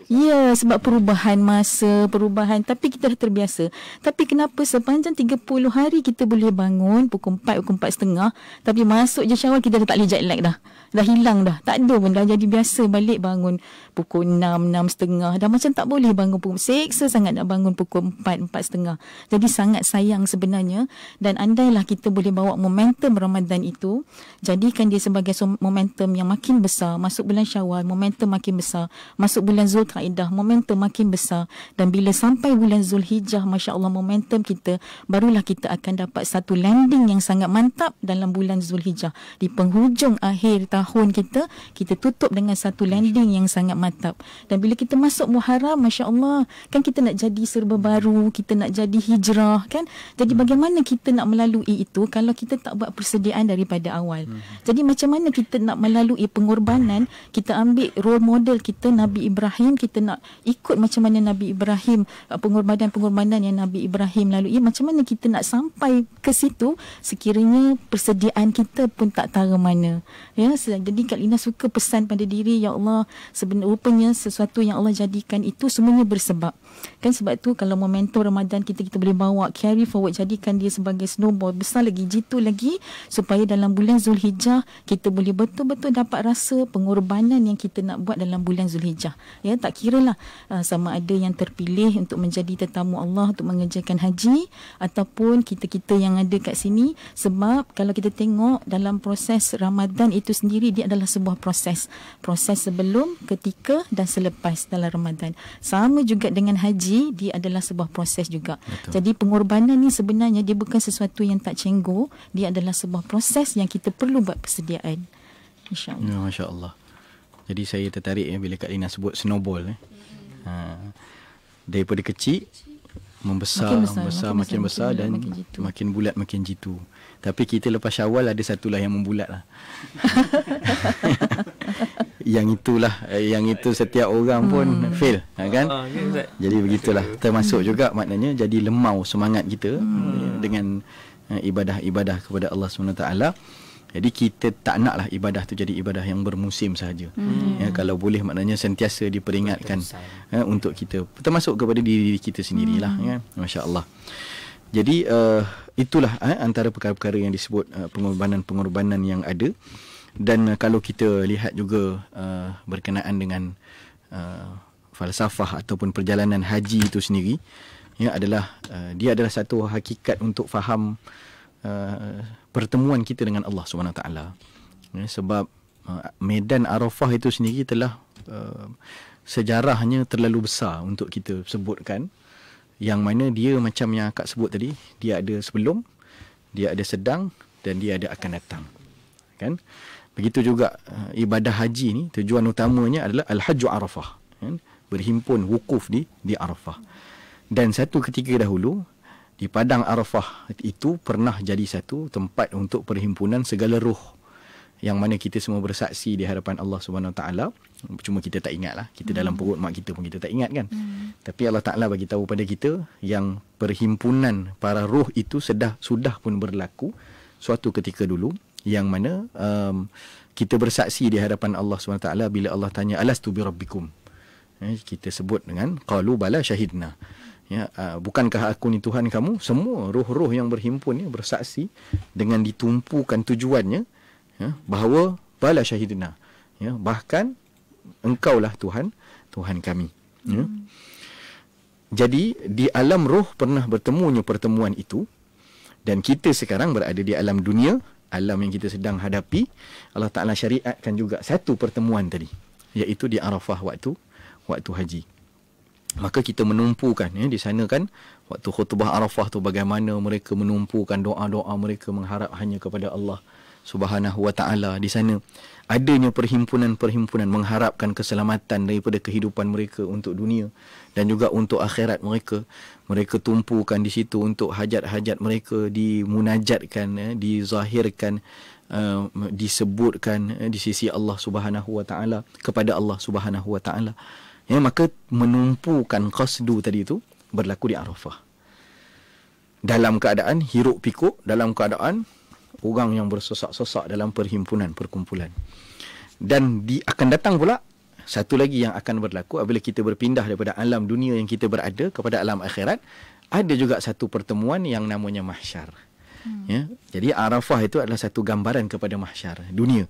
Ya, yeah, sebab perubahan masa, perubahan. Tapi kita dah terbiasa. Tapi kenapa sepanjang 30 hari kita boleh bangun pukul 4, pukul setengah Tapi masuk je syawal, kita dah tak boleh jet lag dah dah hilang dah. Tak ada pun dah jadi biasa balik bangun pukul 6, 6.30. Dah macam tak boleh bangun pukul seksa sangat nak bangun pukul 4, 4.30. Jadi sangat sayang sebenarnya. Dan andailah kita boleh bawa momentum Ramadan itu, jadikan dia sebagai momentum yang makin besar. Masuk bulan syawal, momentum makin besar. Masuk bulan Zulkaidah, momentum makin besar. Dan bila sampai bulan Zulhijjah, Masya Allah momentum kita, barulah kita akan dapat satu landing yang sangat mantap dalam bulan Zulhijjah. Di penghujung akhir tahun tahun kita kita tutup dengan satu landing yang sangat matap dan bila kita masuk Muharram masya-Allah kan kita nak jadi serba baru kita nak jadi hijrah kan jadi hmm. bagaimana kita nak melalui itu kalau kita tak buat persediaan daripada awal hmm. jadi macam mana kita nak melalui pengorbanan kita ambil role model kita Nabi Ibrahim kita nak ikut macam mana Nabi Ibrahim uh, pengorbanan-pengorbanan yang Nabi Ibrahim lalui macam mana kita nak sampai ke situ sekiranya persediaan kita pun tak tahu mana ya rasa. Jadi Kak Lina suka pesan pada diri, Ya Allah, sebenarnya rupanya sesuatu yang Allah jadikan itu semuanya bersebab. Kan sebab tu kalau momentum Ramadan kita, kita boleh bawa carry forward, jadikan dia sebagai snowball. Besar lagi, jitu lagi supaya dalam bulan Zulhijjah kita boleh betul-betul dapat rasa pengorbanan yang kita nak buat dalam bulan Zulhijjah. Ya, tak kira lah uh, sama ada yang terpilih untuk menjadi tetamu Allah untuk mengerjakan haji ataupun kita-kita yang ada kat sini sebab kalau kita tengok dalam proses Ramadan itu sendiri sendiri dia adalah sebuah proses. Proses sebelum, ketika dan selepas dalam Ramadan. Sama juga dengan haji, dia adalah sebuah proses juga. Betul. Jadi pengorbanan ni sebenarnya dia bukan sesuatu yang tak cenggur, dia adalah sebuah proses yang kita perlu buat persediaan. insya Ya, Masya-Allah. Jadi saya tertarik ya bila Kak Lina sebut snowball eh. Ha. Daripada kecil membesar, makin besar, membesar makin, makin besar makin dan makin, makin bulat makin jitu. Tapi kita lepas syawal ada satu lah yang membulat lah. yang itulah eh, yang itu setiap orang pun hmm. fail ha, kan ah, jadi begitulah termasuk juga maknanya jadi lemau semangat kita hmm. Eh, dengan eh, ibadah-ibadah kepada Allah SWT jadi kita tak naklah ibadah tu jadi ibadah yang bermusim saja hmm. ya kalau boleh maknanya sentiasa diperingatkan ya, untuk kita termasuk kepada diri kita sendirilah hmm. ya masya-Allah jadi uh, itulah uh, antara perkara-perkara yang disebut uh, eh, pengorbanan-pengorbanan yang ada. Dan uh, kalau kita lihat juga uh, berkenaan dengan uh, falsafah ataupun perjalanan haji itu sendiri, ya adalah uh, dia adalah satu hakikat untuk faham uh, pertemuan kita dengan Allah Subhanahu taala. Ya, sebab uh, medan Arafah itu sendiri telah uh, sejarahnya terlalu besar untuk kita sebutkan yang mana dia macam yang akak sebut tadi dia ada sebelum dia ada sedang dan dia ada akan datang kan begitu juga uh, ibadah haji ni tujuan utamanya adalah al-hajju arafah kan berhimpun wukuf di di arafah dan satu ketika dahulu di padang arafah itu pernah jadi satu tempat untuk perhimpunan segala ruh yang mana kita semua bersaksi di hadapan Allah Subhanahu Wa Taala cuma kita tak ingatlah kita hmm. dalam perut mak kita pun kita tak ingat kan hmm. tapi Allah Taala bagi tahu pada kita yang perhimpunan para roh itu sedah sudah pun berlaku suatu ketika dulu yang mana um, kita bersaksi di hadapan Allah Subhanahu Wa Taala bila Allah tanya alastu bi rabbikum eh, kita sebut dengan qalu bala syahidna ya uh, bukankah aku ni tuhan kamu semua roh-roh yang berhimpun ya bersaksi dengan ditumpukan tujuannya ya bahawa bala syahidina ya bahkan engkaulah tuhan tuhan kami ya hmm. jadi di alam roh pernah bertemunya pertemuan itu dan kita sekarang berada di alam dunia alam yang kita sedang hadapi Allah Taala syariatkan juga satu pertemuan tadi iaitu di Arafah waktu waktu haji maka kita menumpukan ya di sana kan waktu khutbah Arafah tu bagaimana mereka menumpukan doa-doa mereka mengharap hanya kepada Allah Subhanahu Wa Taala di sana adanya perhimpunan-perhimpunan mengharapkan keselamatan daripada kehidupan mereka untuk dunia dan juga untuk akhirat mereka mereka tumpukan di situ untuk hajat-hajat mereka dimunajatkan eh, dizahirkan eh, disebutkan eh, di sisi Allah Subhanahu Wa Taala kepada Allah Subhanahu Wa Taala ya maka menumpukan qasdu tadi itu berlaku di Arafah dalam keadaan hiruk pikuk dalam keadaan orang yang bersosak-sosak dalam perhimpunan perkumpulan dan di akan datang pula satu lagi yang akan berlaku apabila kita berpindah daripada alam dunia yang kita berada kepada alam akhirat ada juga satu pertemuan yang namanya mahsyar hmm. ya jadi arafah itu adalah satu gambaran kepada mahsyar dunia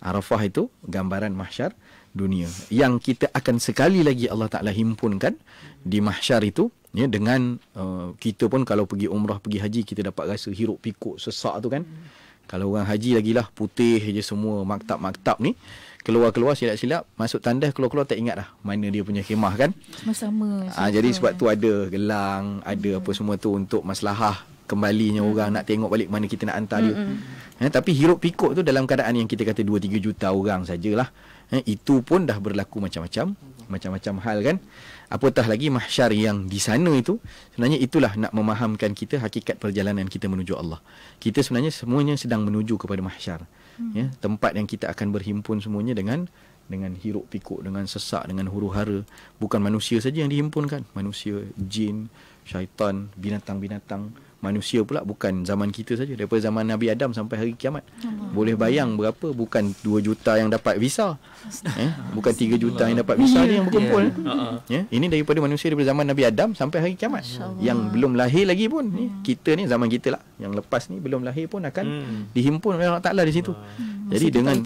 arafah itu gambaran mahsyar dunia yang kita akan sekali lagi Allah Taala himpunkan di mahsyar itu ya dengan uh, kita pun kalau pergi umrah pergi haji kita dapat rasa hiruk pikuk sesak tu kan hmm. kalau orang haji lagi lah putih je semua maktab-maktab ni keluar-keluar silap-silap masuk tandas keluar-keluar tak ingat lah mana dia punya khemah kan sama-sama ha, jadi sebab tu ada gelang ada hmm. apa semua tu untuk maslahah kembalinya hmm. orang nak tengok balik mana kita nak hantar hmm. dia hmm. hmm. Eh, tapi hirup pikuk tu dalam keadaan yang kita kata 2-3 juta orang sajalah. Eh, itu pun dah berlaku macam-macam. Macam-macam hal kan. Apatah lagi mahsyar yang di sana itu. Sebenarnya itulah nak memahamkan kita hakikat perjalanan kita menuju Allah. Kita sebenarnya semuanya sedang menuju kepada mahsyar. Hmm. Ya, tempat yang kita akan berhimpun semuanya dengan dengan hiruk pikuk, dengan sesak, dengan huru hara. Bukan manusia saja yang dihimpunkan. Manusia, jin, syaitan, binatang-binatang manusia pula bukan zaman kita saja daripada zaman Nabi Adam sampai hari kiamat. Allah. Boleh bayang berapa bukan 2 juta yang dapat visa. Eh? bukan 3 juta yang dapat visa ni yang berkumpul. Ya. Yeah. Uh-uh. Yeah? Ini daripada manusia daripada zaman Nabi Adam sampai hari kiamat. Allah. Yang belum lahir lagi pun ni kita ni zaman kita lah yang lepas ni belum lahir pun akan hmm. dihimpun oleh Allah Taala di situ. Hmm. Jadi Masa dengan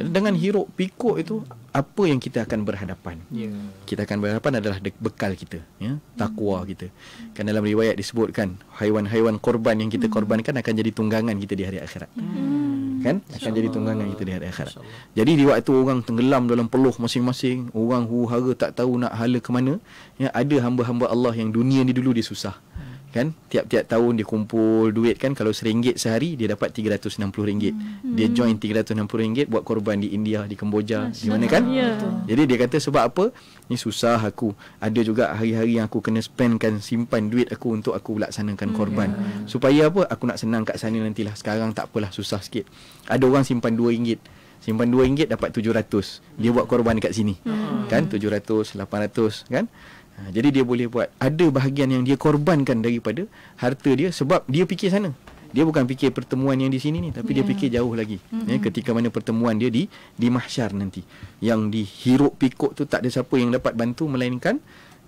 dengan hiruk pikuk itu apa yang kita akan berhadapan. Yeah. Kita akan berhadapan adalah bekal kita, ya, hmm. takwa kita. Kan dalam riwayat disebutkan haiwan-haiwan korban yang kita hmm. korbankan akan jadi tunggangan kita di hari akhirat. Hmm. Kan? Akan InsyaAllah. jadi tunggangan kita di hari akhirat. Jadi di waktu orang tenggelam dalam peluh masing-masing, orang huru-hara tak tahu nak hala ke mana, ya ada hamba-hamba Allah yang dunia ni dulu dia susah. Hmm kan tiap-tiap tahun dia kumpul duit kan kalau seringgit sehari dia dapat 360 ringgit hmm. dia join 360 ringgit buat korban di India di Kemboja di mana kan ya. jadi dia kata sebab apa ni susah aku ada juga hari-hari yang aku kena spendkan simpan duit aku untuk aku laksanakan hmm, korban hmm. supaya apa aku nak senang kat sana nantilah sekarang tak apalah susah sikit ada orang simpan 2 ringgit simpan 2 ringgit dapat 700 dia buat korban kat sini hmm. kan 700 800 kan Ha, jadi dia boleh buat ada bahagian yang dia korbankan daripada harta dia sebab dia fikir sana. Dia bukan fikir pertemuan yang di sini ni tapi yeah. dia ya. fikir jauh lagi. Mm-hmm. Ya ketika mana pertemuan dia di di mahsyar nanti. Yang dihirup pikuk tu tak ada siapa yang dapat bantu melainkan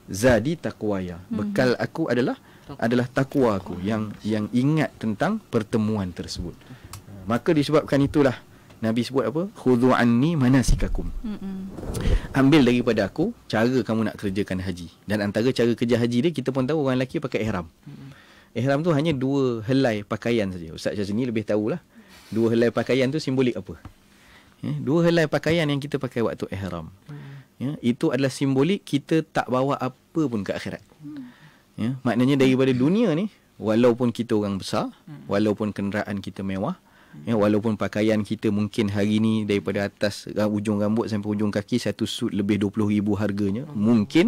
zadi takwaya. mm Bekal aku adalah adalah takwa aku yang yang ingat tentang pertemuan tersebut. Ha, maka disebabkan itulah Nabi sebut apa? Khudhu anni manasikakum. Hmm. Ambil daripada aku cara kamu nak kerjakan haji. Dan antara cara kerja haji dia kita pun tahu orang lelaki pakai ihram. Hmm. Ihram tu hanya dua helai pakaian saja. Ustaz Syazni lebih tahulah. Dua helai pakaian tu simbolik apa? Ya, dua helai pakaian yang kita pakai waktu ihram. Mm. Ya, itu adalah simbolik kita tak bawa apa pun ke akhirat. Mm. Ya, maknanya daripada dunia ni walaupun kita orang besar, mm. walaupun kenderaan kita mewah, Ya, walaupun pakaian kita mungkin hari ni daripada atas ujung rambut sampai ujung kaki satu suit lebih RM20,000 harganya. Hmm. Mungkin.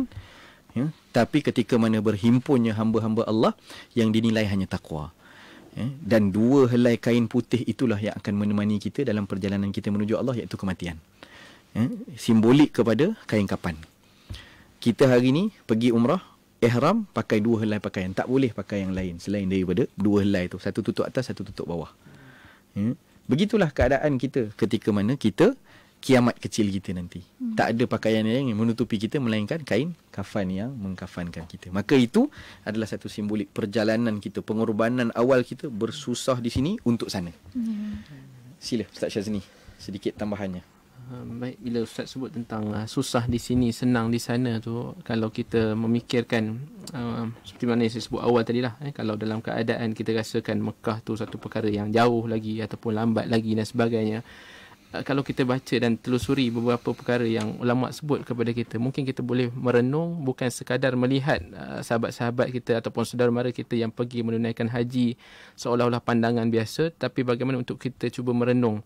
Ya, tapi ketika mana berhimpunnya hamba-hamba Allah yang dinilai hanya takwa. Ya, dan dua helai kain putih itulah yang akan menemani kita dalam perjalanan kita menuju Allah iaitu kematian. Ya, simbolik kepada kain kapan. Kita hari ni pergi umrah ihram pakai dua helai pakaian tak boleh pakai yang lain selain daripada dua helai tu satu tutup atas satu tutup bawah Hmm? Begitulah keadaan kita ketika mana kita kiamat kecil kita nanti. Hmm. Tak ada pakaian yang menutupi kita melainkan kain kafan yang mengkafankan kita. Maka itu adalah satu simbolik perjalanan kita, pengorbanan awal kita bersusah di sini untuk sana. Hmm. Sila Ustaz Syazni, sedikit tambahannya. Eh, baik bila ustaz sebut tentang uh, susah di sini senang di sana tu kalau kita memikirkan uh, seperti mana yang saya sebut awal tadi lah eh, kalau dalam keadaan kita rasakan Mekah tu satu perkara yang jauh lagi ataupun lambat lagi dan sebagainya uh, kalau kita baca dan telusuri beberapa perkara yang ulama sebut kepada kita mungkin kita boleh merenung bukan sekadar melihat uh, sahabat-sahabat kita ataupun saudara mara kita yang pergi menunaikan haji seolah-olah pandangan biasa tapi bagaimana untuk kita cuba merenung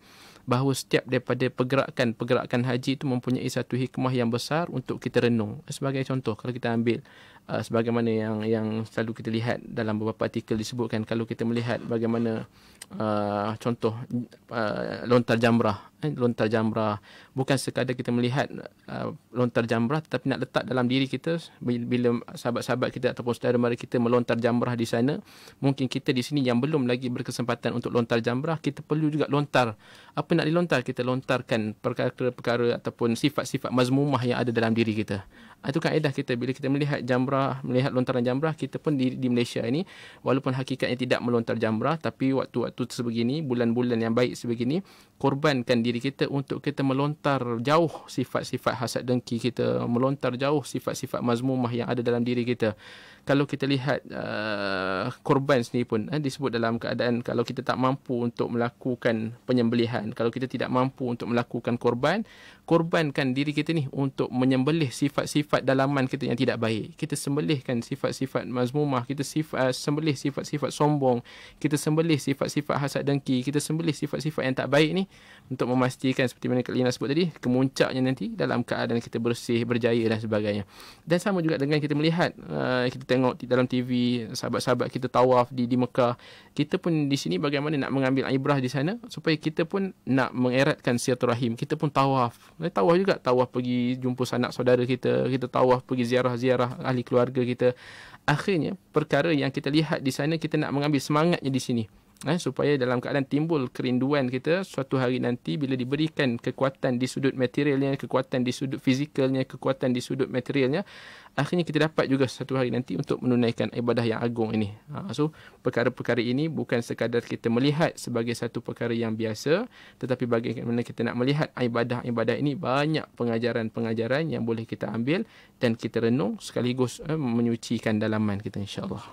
bahawa setiap daripada pergerakan-pergerakan haji itu mempunyai satu hikmah yang besar untuk kita renung. Sebagai contoh, kalau kita ambil uh, sebagaimana yang yang selalu kita lihat dalam beberapa artikel disebutkan kalau kita melihat bagaimana uh, contoh uh, lontar jamrah eh, lontar jamrah bukan sekadar kita melihat uh, lontar jamrah tetapi nak letak dalam diri kita bila sahabat-sahabat kita ataupun saudara mara kita melontar jamrah di sana mungkin kita di sini yang belum lagi berkesempatan untuk lontar jamrah kita perlu juga lontar apa nak dilontar kita lontarkan perkara-perkara ataupun sifat-sifat mazmumah yang ada dalam diri kita Ah, itu kaedah kita bila kita melihat jamrah melihat lontaran jamrah kita pun di, di Malaysia ini walaupun hakikatnya tidak melontar jamrah tapi waktu-waktu sebegini bulan-bulan yang baik sebegini korbankan diri kita untuk kita melontar jauh sifat-sifat hasad dengki kita melontar jauh sifat-sifat mazmumah yang ada dalam diri kita kalau kita lihat uh, korban sendiri pun eh, disebut dalam keadaan kalau kita tak mampu untuk melakukan penyembelihan kalau kita tidak mampu untuk melakukan korban korbankan diri kita ni untuk menyembelih sifat-sifat dalaman kita yang tidak baik. Kita sembelihkan sifat-sifat mazmumah, kita sifat, uh, sembelih sifat-sifat sombong, kita sembelih sifat-sifat hasad dengki, kita sembelih sifat-sifat yang tak baik ni untuk memastikan seperti mana Kak sebut tadi, kemuncaknya nanti dalam keadaan kita bersih, berjaya dan sebagainya. Dan sama juga dengan kita melihat, uh, kita tengok di dalam TV, sahabat-sahabat kita tawaf di, di Mekah, kita pun di sini bagaimana nak mengambil ibrah di sana supaya kita pun nak mengeratkan siatur rahim. Kita pun tawaf kita tawaf juga, tawaf pergi jumpa sanak saudara kita, kita tawaf pergi ziarah-ziarah ahli keluarga kita. Akhirnya perkara yang kita lihat di sana kita nak mengambil semangatnya di sini eh, supaya dalam keadaan timbul kerinduan kita suatu hari nanti bila diberikan kekuatan di sudut materialnya, kekuatan di sudut fizikalnya, kekuatan di sudut materialnya, akhirnya kita dapat juga suatu hari nanti untuk menunaikan ibadah yang agung ini. Ha, so, perkara-perkara ini bukan sekadar kita melihat sebagai satu perkara yang biasa, tetapi bagaimana kita nak melihat ibadah-ibadah ini banyak pengajaran-pengajaran yang boleh kita ambil dan kita renung sekaligus eh, menyucikan dalaman kita insyaAllah.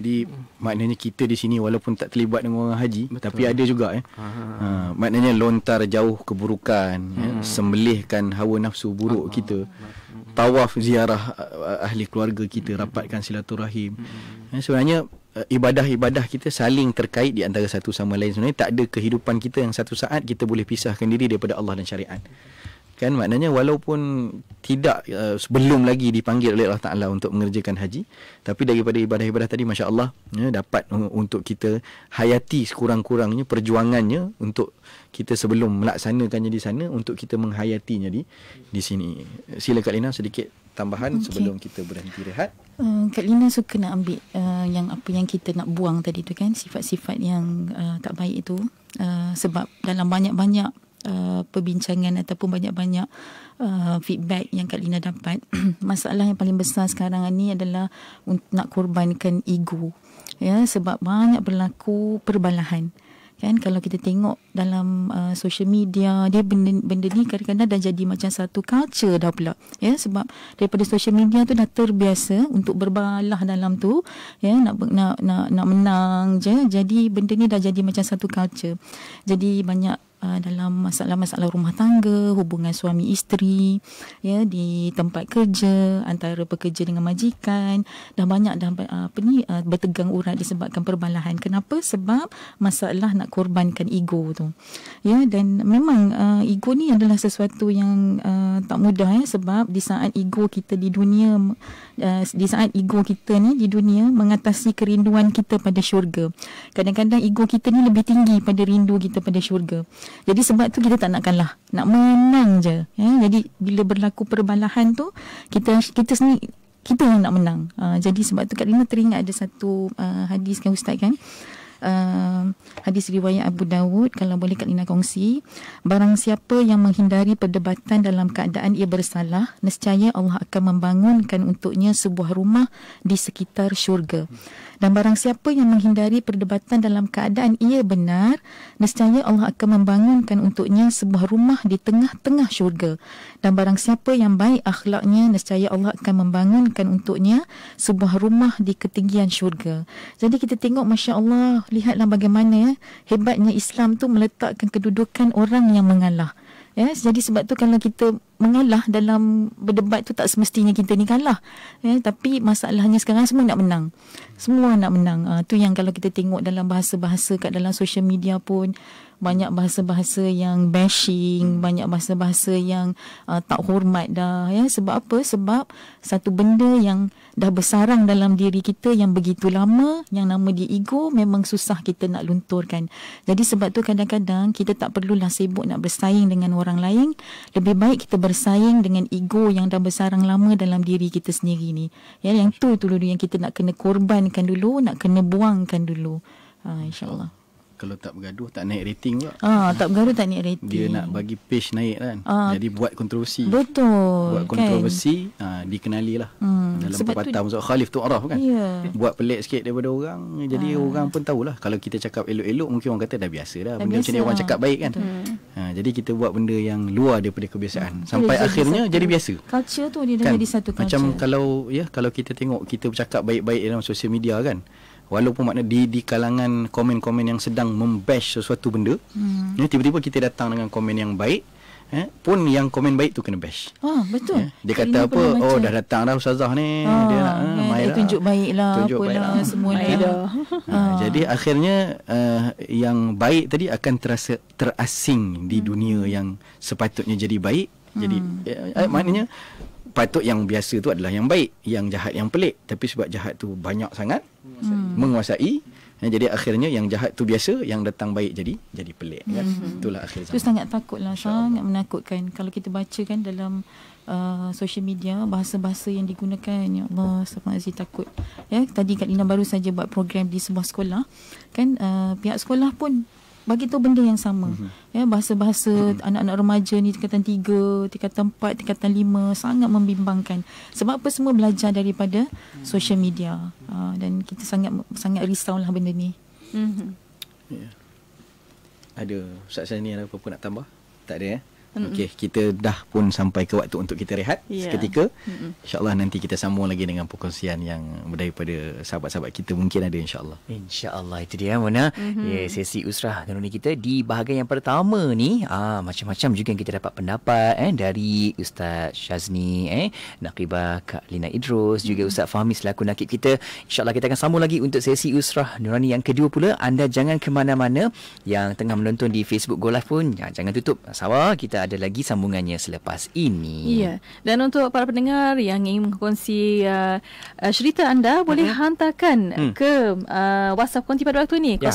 Jadi hmm. maknanya kita di sini walaupun tak terlibat dengan orang haji Betul. tapi ada juga ya. Ha, maknanya lontar jauh keburukan ya. hmm. ya, sembelihkan hawa nafsu buruk Aha. kita. Hmm. Tawaf ziarah ahli keluarga kita hmm. rapatkan silaturahim. Hmm. Ya, sebenarnya e, ibadah-ibadah kita saling terkait di antara satu sama lain sebenarnya tak ada kehidupan kita yang satu saat kita boleh pisahkan diri daripada Allah dan syariat. Hmm kan maknanya walaupun tidak uh, sebelum lagi dipanggil oleh Allah Taala untuk mengerjakan haji tapi daripada ibadah-ibadah tadi masya-Allah ya dapat untuk kita hayati sekurang-kurangnya perjuangannya untuk kita sebelum melaksanakannya di sana untuk kita menghayatinya di di sini sila Kak Lina sedikit tambahan okay. sebelum kita berhenti rehat Uh, Kak Lina suka nak ambil uh, yang apa yang kita nak buang tadi tu kan sifat-sifat yang uh, tak baik itu uh, sebab dalam banyak-banyak Uh, perbincangan ataupun banyak-banyak uh, feedback yang Kak Lina dapat masalah yang paling besar sekarang ini adalah nak korbankan ego ya sebab banyak berlaku perbalahan kan kalau kita tengok dalam uh, social media dia benda, benda ni kadang-kadang dah jadi macam satu culture dah pula ya sebab daripada social media tu dah terbiasa untuk berbalah dalam tu ya nak nak nak, nak menang je jadi benda ni dah jadi macam satu culture jadi banyak Uh, dalam masalah-masalah rumah tangga, hubungan suami isteri, ya di tempat kerja, antara pekerja dengan majikan, dah banyak dah uh, apa ni uh, bertegang urat disebabkan perbalahan. Kenapa? Sebab masalah nak korbankan ego tu. Ya dan memang uh, ego ni adalah sesuatu yang uh, tak mudah ya sebab di saat ego kita di dunia Eh, di saat ego kita ni di dunia mengatasi kerinduan kita pada syurga. Kadang-kadang ego kita ni lebih tinggi pada rindu kita pada syurga. Jadi sebab tu kita tak nakkan lah Nak menang je. Eh? Jadi bila berlaku perbalahan tu, kita kita sendiri kita yang nak menang. Uh, jadi sebab tu Kak Lina teringat ada satu uh, hadis kan Ustaz kan. Ehm, hadis riwayat Abu Dawud kalau boleh Kak Lina kongsi barang siapa yang menghindari perdebatan dalam keadaan ia bersalah nescaya Allah akan membangunkan untuknya sebuah rumah di sekitar syurga dan barang siapa yang menghindari perdebatan dalam keadaan ia benar nescaya Allah akan membangunkan untuknya sebuah rumah di tengah-tengah syurga dan barang siapa yang baik akhlaknya nescaya Allah akan membangunkan untuknya sebuah rumah di ketinggian syurga jadi kita tengok masya-Allah lihatlah bagaimana eh, hebatnya Islam tu meletakkan kedudukan orang yang mengalah Ya, jadi sebab tu kalau kita mengalah dalam berdebat tu tak semestinya kita ni kalah. Ya, tapi masalahnya sekarang semua nak menang. Semua nak menang. Uh, tu yang kalau kita tengok dalam bahasa-bahasa kat dalam social media pun banyak bahasa-bahasa yang bashing, hmm. banyak bahasa-bahasa yang uh, tak hormat dah. Ya, sebab apa? Sebab satu benda yang dah bersarang dalam diri kita yang begitu lama yang nama dia ego memang susah kita nak lunturkan. Jadi sebab tu kadang-kadang kita tak perlulah sibuk nak bersaing dengan orang lain. Lebih baik kita bersaing dengan ego yang dah bersarang lama dalam diri kita sendiri ni. Ya, yang tu dulu yang kita nak kena korbankan dulu, nak kena buangkan dulu. Ha, InsyaAllah kalau tak bergaduh tak naik rating pula. Ah, tak bergaduh tak naik rating. Dia nak bagi page naik kan. Ah. Jadi buat kontroversi. Betul. Buat kan? kontroversi, kan? ah dikenalilah. Hmm. Dalam pepatah maksud Khalif tu Araf kan. Yeah. Buat pelik sikit daripada orang. Jadi ah. orang pun tahulah kalau kita cakap elok-elok mungkin orang kata dah biasa dah. Mungkin macam ni orang lah. cakap baik kan. Ha, jadi kita buat benda yang luar daripada kebiasaan. Hmm. Sampai jadi akhirnya satu. jadi biasa. Culture tu dia dah kan? jadi satu culture. Macam kalau ya kalau kita tengok kita bercakap baik-baik dalam sosial media kan walaupun makna di di kalangan komen-komen yang sedang membash sesuatu benda hmm. ya, tiba-tiba kita datang dengan komen yang baik eh pun yang komen baik tu kena bash. Oh betul. Ya, dia kata Kali apa? Oh dah datang dah ustazah ni. Oh, dia nak ah, eh, mai lah. tunjuk baiklah tunjuk apalah baiklah. semuanya. Baik Ha, jadi akhirnya uh, yang baik tadi akan terasa terasing di hmm. dunia yang sepatutnya jadi baik. Jadi hmm. eh, maknanya patut yang biasa tu adalah yang baik yang jahat yang pelik tapi sebab jahat tu banyak sangat menguasai, menguasai eh, jadi akhirnya yang jahat tu biasa yang datang baik jadi jadi pelik kan mm-hmm. itulah akhir zaman tu sangat takutlah sangat menakutkan kalau kita baca kan dalam Uh, social media bahasa-bahasa yang digunakan ya Allah subhanahu takut ya tadi Kak Lina baru saja buat program di sebuah sekolah kan uh, pihak sekolah pun bagi tu benda yang sama. Mm-hmm. Ya bahasa-bahasa mm-hmm. anak-anak remaja ni tingkatan 3, tingkatan 4, tingkatan 5 sangat membimbangkan. Sebab apa semua belajar daripada mm-hmm. social media. Uh, dan kita sangat sangat risau lah benda ni. Mm-hmm. Yeah. Ada Ustaz ni ada apa-apa nak tambah? Tak ada eh. Okey, kita dah pun sampai ke waktu untuk kita rehat yeah. seketika. InsyaAllah nanti kita sambung lagi dengan perkongsian yang daripada sahabat-sahabat kita mungkin ada insyaAllah. InsyaAllah itu dia, Mona. Mm-hmm. Yeah, sesi usrah kanuni kita di bahagian yang pertama ni. Ah, macam-macam juga yang kita dapat pendapat eh, dari Ustaz Shazni, eh, Naqibah Kak Lina Idros, mm-hmm. juga Ustaz Fahmi selaku nakib kita. InsyaAllah kita akan sambung lagi untuk sesi usrah nurani yang kedua pula. Anda jangan ke mana-mana yang tengah menonton di Facebook Go Live pun. Ya, jangan tutup. Sawa kita ada lagi sambungannya selepas ini. Ya. Dan untuk para pendengar yang ingin mengkongsi uh, uh cerita anda uh-huh. boleh hantarkan hmm. ke uh, WhatsApp konti pada waktu ini ya.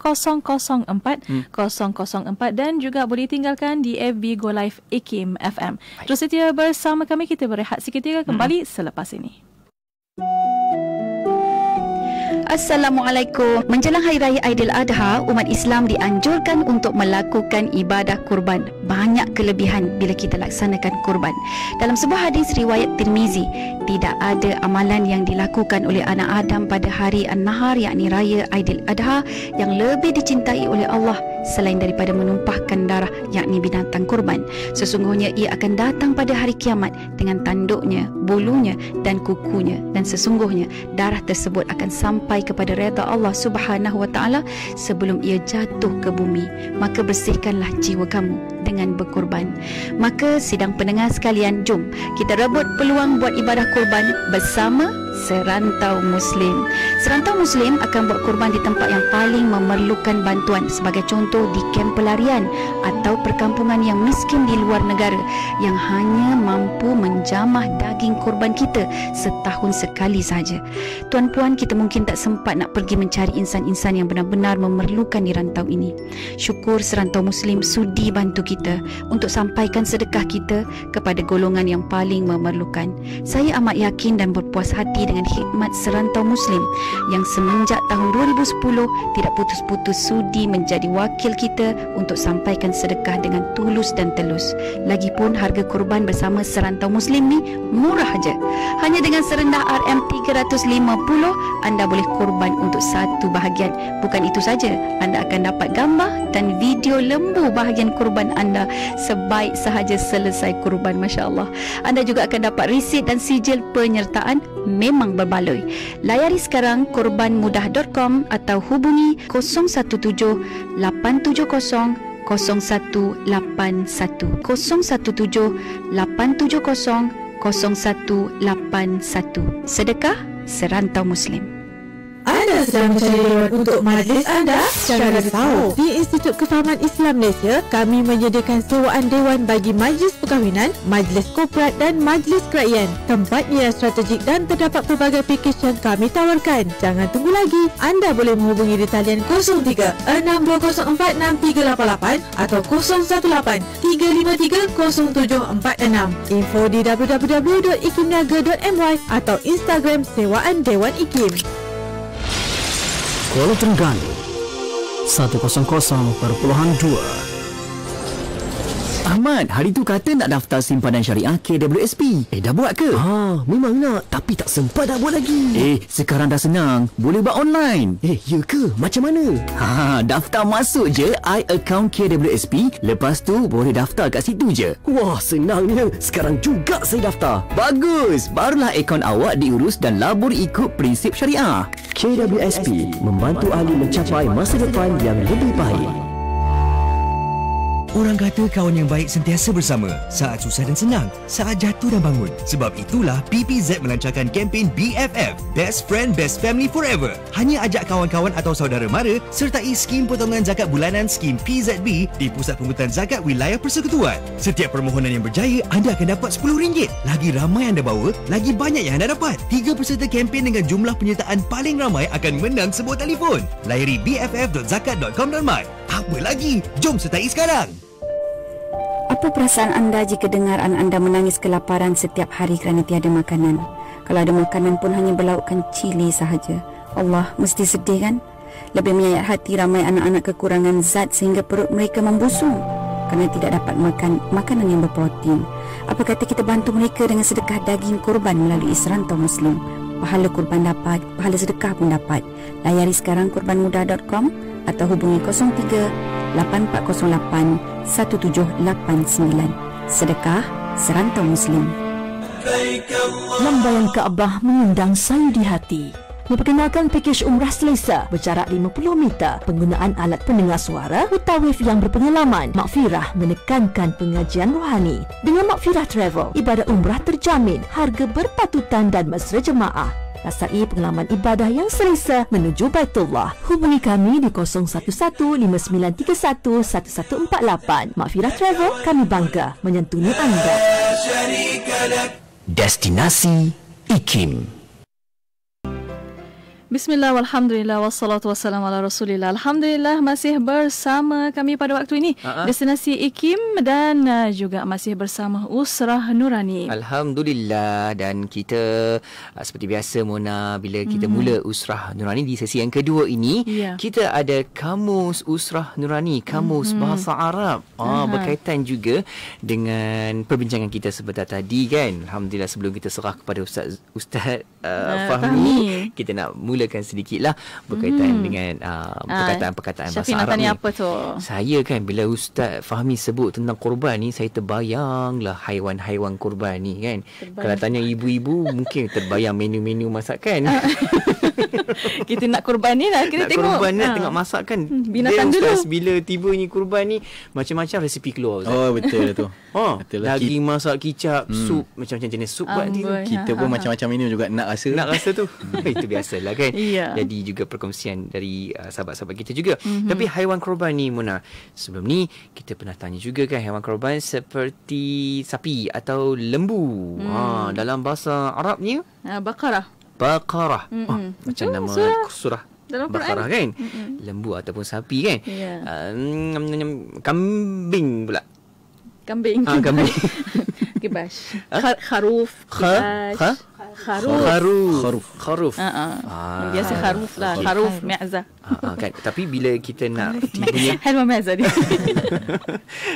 0129004004 hmm. dan juga boleh tinggalkan di FB Go Live Ikim FM. Terus setia bersama kami kita berehat seketika kembali hmm. selepas ini. Música Assalamualaikum. Menjelang Hari Raya Aidil Adha, umat Islam dianjurkan untuk melakukan ibadah kurban. Banyak kelebihan bila kita laksanakan kurban. Dalam sebuah hadis riwayat Tirmizi, tidak ada amalan yang dilakukan oleh anak Adam pada hari An-Nahar yakni Raya Aidil Adha yang lebih dicintai oleh Allah selain daripada menumpahkan darah yakni binatang kurban. Sesungguhnya ia akan datang pada hari kiamat dengan tanduknya, bulunya dan kukunya dan sesungguhnya darah tersebut akan sampai sampai kepada reda Allah Subhanahu Wa Taala sebelum ia jatuh ke bumi. Maka bersihkanlah jiwa kamu dengan berkorban. Maka sidang pendengar sekalian, jom kita rebut peluang buat ibadah korban bersama Serantau Muslim. Serantau Muslim akan buat korban di tempat yang paling memerlukan bantuan sebagai contoh di kem pelarian atau perkampungan yang miskin di luar negara yang hanya mampu menjamah daging korban kita setahun sekali saja. Tuan puan kita mungkin tak sempat nak pergi mencari insan-insan yang benar-benar memerlukan di rantau ini. Syukur Serantau Muslim sudi bantu kita kita untuk sampaikan sedekah kita kepada golongan yang paling memerlukan. Saya amat yakin dan berpuas hati dengan khidmat serantau Muslim yang semenjak tahun 2010 tidak putus-putus sudi menjadi wakil kita untuk sampaikan sedekah dengan tulus dan telus. Lagipun harga kurban bersama serantau Muslim ni murah aja. Hanya dengan serendah RM350 anda boleh kurban untuk satu bahagian. Bukan itu saja, anda akan dapat gambar dan video lembu bahagian kurban anda anda sebaik sahaja selesai kurban Masya Allah anda juga akan dapat resit dan sijil penyertaan memang berbaloi layari sekarang korbanmudah.com atau hubungi 017 870 0181 017 870 0181 Sedekah Serantau Muslim anda sedang mencari dewan untuk majlis anda? Jangan risau. Di Institut Kefahaman Islam Malaysia, kami menyediakan sewaan dewan bagi majlis perkahwinan, majlis korporat dan majlis kerajaan. Tempatnya strategik dan terdapat pelbagai pakej yang kami tawarkan. Jangan tunggu lagi. Anda boleh menghubungi di talian 03-6204-6388 atau 018-353-0746. Info di www.ikimniaga.my atau Instagram Sewaan Dewan Ikim. Kuala Terengganu 100.2 Ahmad, hari tu kata nak daftar simpanan syariah KWSP. Eh, dah buat ke? Ha, memang nak. Tapi tak sempat dah buat lagi. Eh, sekarang dah senang. Boleh buat online. Eh, ya ke? Macam mana? Ha, daftar masuk je iAccount KWSP. Lepas tu, boleh daftar kat situ je. Wah, senangnya. Sekarang juga saya daftar. Bagus. Barulah akaun awak diurus dan labur ikut prinsip syariah. KWSP membantu ahli mencapai masa depan yang lebih baik. Orang kata kawan yang baik sentiasa bersama saat susah dan senang, saat jatuh dan bangun. Sebab itulah PPZ melancarkan kempen BFF, Best Friend Best Family Forever. Hanya ajak kawan-kawan atau saudara mara sertai skim potongan zakat bulanan skim PZB di Pusat Pemutusan Zakat Wilayah Persekutuan. Setiap permohonan yang berjaya, anda akan dapat RM10. Lagi ramai anda bawa, lagi banyak yang anda dapat. Tiga peserta kempen dengan jumlah penyertaan paling ramai akan menang sebuah telefon. Layari bff.zakat.com.my. Apa lagi? Jom sertai sekarang! Apa perasaan anda jika dengaran anda menangis kelaparan setiap hari kerana tiada makanan? Kalau ada makanan pun hanya berlaukan cili sahaja. Allah mesti sedih kan? Lebih menyayat hati ramai anak-anak kekurangan zat sehingga perut mereka membusung kerana tidak dapat makan makanan yang berprotein. Apa kata kita bantu mereka dengan sedekah daging kurban melalui Isranto Muslim? Pahala kurban dapat, pahala sedekah pun dapat. Layari sekarang kurbanmuda.com atau hubungi 03 8408 1789 Sedekah Serantau Muslim Membayang Kaabah mengundang sayu di hati Memperkenalkan pakej umrah selesa berjarak 50 meter Penggunaan alat pendengar suara Mutawif yang berpengalaman Mak Firah menekankan pengajian rohani Dengan Mak Firah Travel Ibadah umrah terjamin Harga berpatutan dan mesra jemaah rasai pengalaman ibadah yang selesa menuju Baitullah. Hubungi kami di 011-5931-1148. Makfirah Travel, kami bangga menyentuhi anda. Destinasi Ikim. Bismillah, Alhamdulillah, wassalatu wassalamu ala rasulillah. Alhamdulillah masih bersama kami pada waktu ini. Uh-huh. Destinasi IKIM dan uh, juga masih bersama Usrah Nurani. Alhamdulillah dan kita uh, seperti biasa Mona, bila kita hmm mula Usrah Nurani di sesi yang kedua ini, yeah. kita ada Kamus Usrah Nurani, Kamus hmm Bahasa Arab. Ah, uh-huh. Berkaitan juga dengan perbincangan kita sebentar tadi kan. Alhamdulillah sebelum kita serah kepada Ustaz, Ustaz uh, uh, Fahmi, kita nak mula mulakan sedikitlah berkaitan hmm. dengan uh, perkataan-perkataan bahasa Arab ni. apa tu? Saya kan bila Ustaz Fahmi sebut tentang korban ni saya terbayang lah haiwan-haiwan korban ni kan. Terbayang. Kalau tanya ibu-ibu mungkin terbayang menu-menu masakan. kita nak kurban ni lah kita nak tengok kurban ni ha. tengok masak kan hmm, binatang dulu bila tiba ni kurban ni macam-macam resipi keluar Ustaz. oh betul lah tu oh, betul lah. daging masak kicap hmm. sup macam-macam jenis sup um, buat boy. kita ha, pun ha. macam-macam ha. ini juga nak rasa nak rasa tu itu biasa lah kan yeah. jadi juga perkongsian dari uh, sahabat-sahabat kita juga mm-hmm. tapi haiwan kurban ni Muna sebelum ni kita pernah tanya juga kan haiwan kurban seperti sapi atau lembu mm. ha, dalam bahasa Arabnya Uh, bakarah Al-Baqarah. Mm-hmm. Oh, macam Itu nama surah. surah. Dalam Quran. Bakarah kan Mm-mm. Lembu ataupun sapi kan yeah. Ya. um, Kambing pula Kambing ah, Kambing Kibash Kharuf Kibash Kharuf. Kharuf. Kharuf. Kharuf. Ha ah. Biasa kharuf lah. Kharuf Mi'za. Ha ah, ah, kan. Tapi bila kita nak tiba Helma Mi'za ni.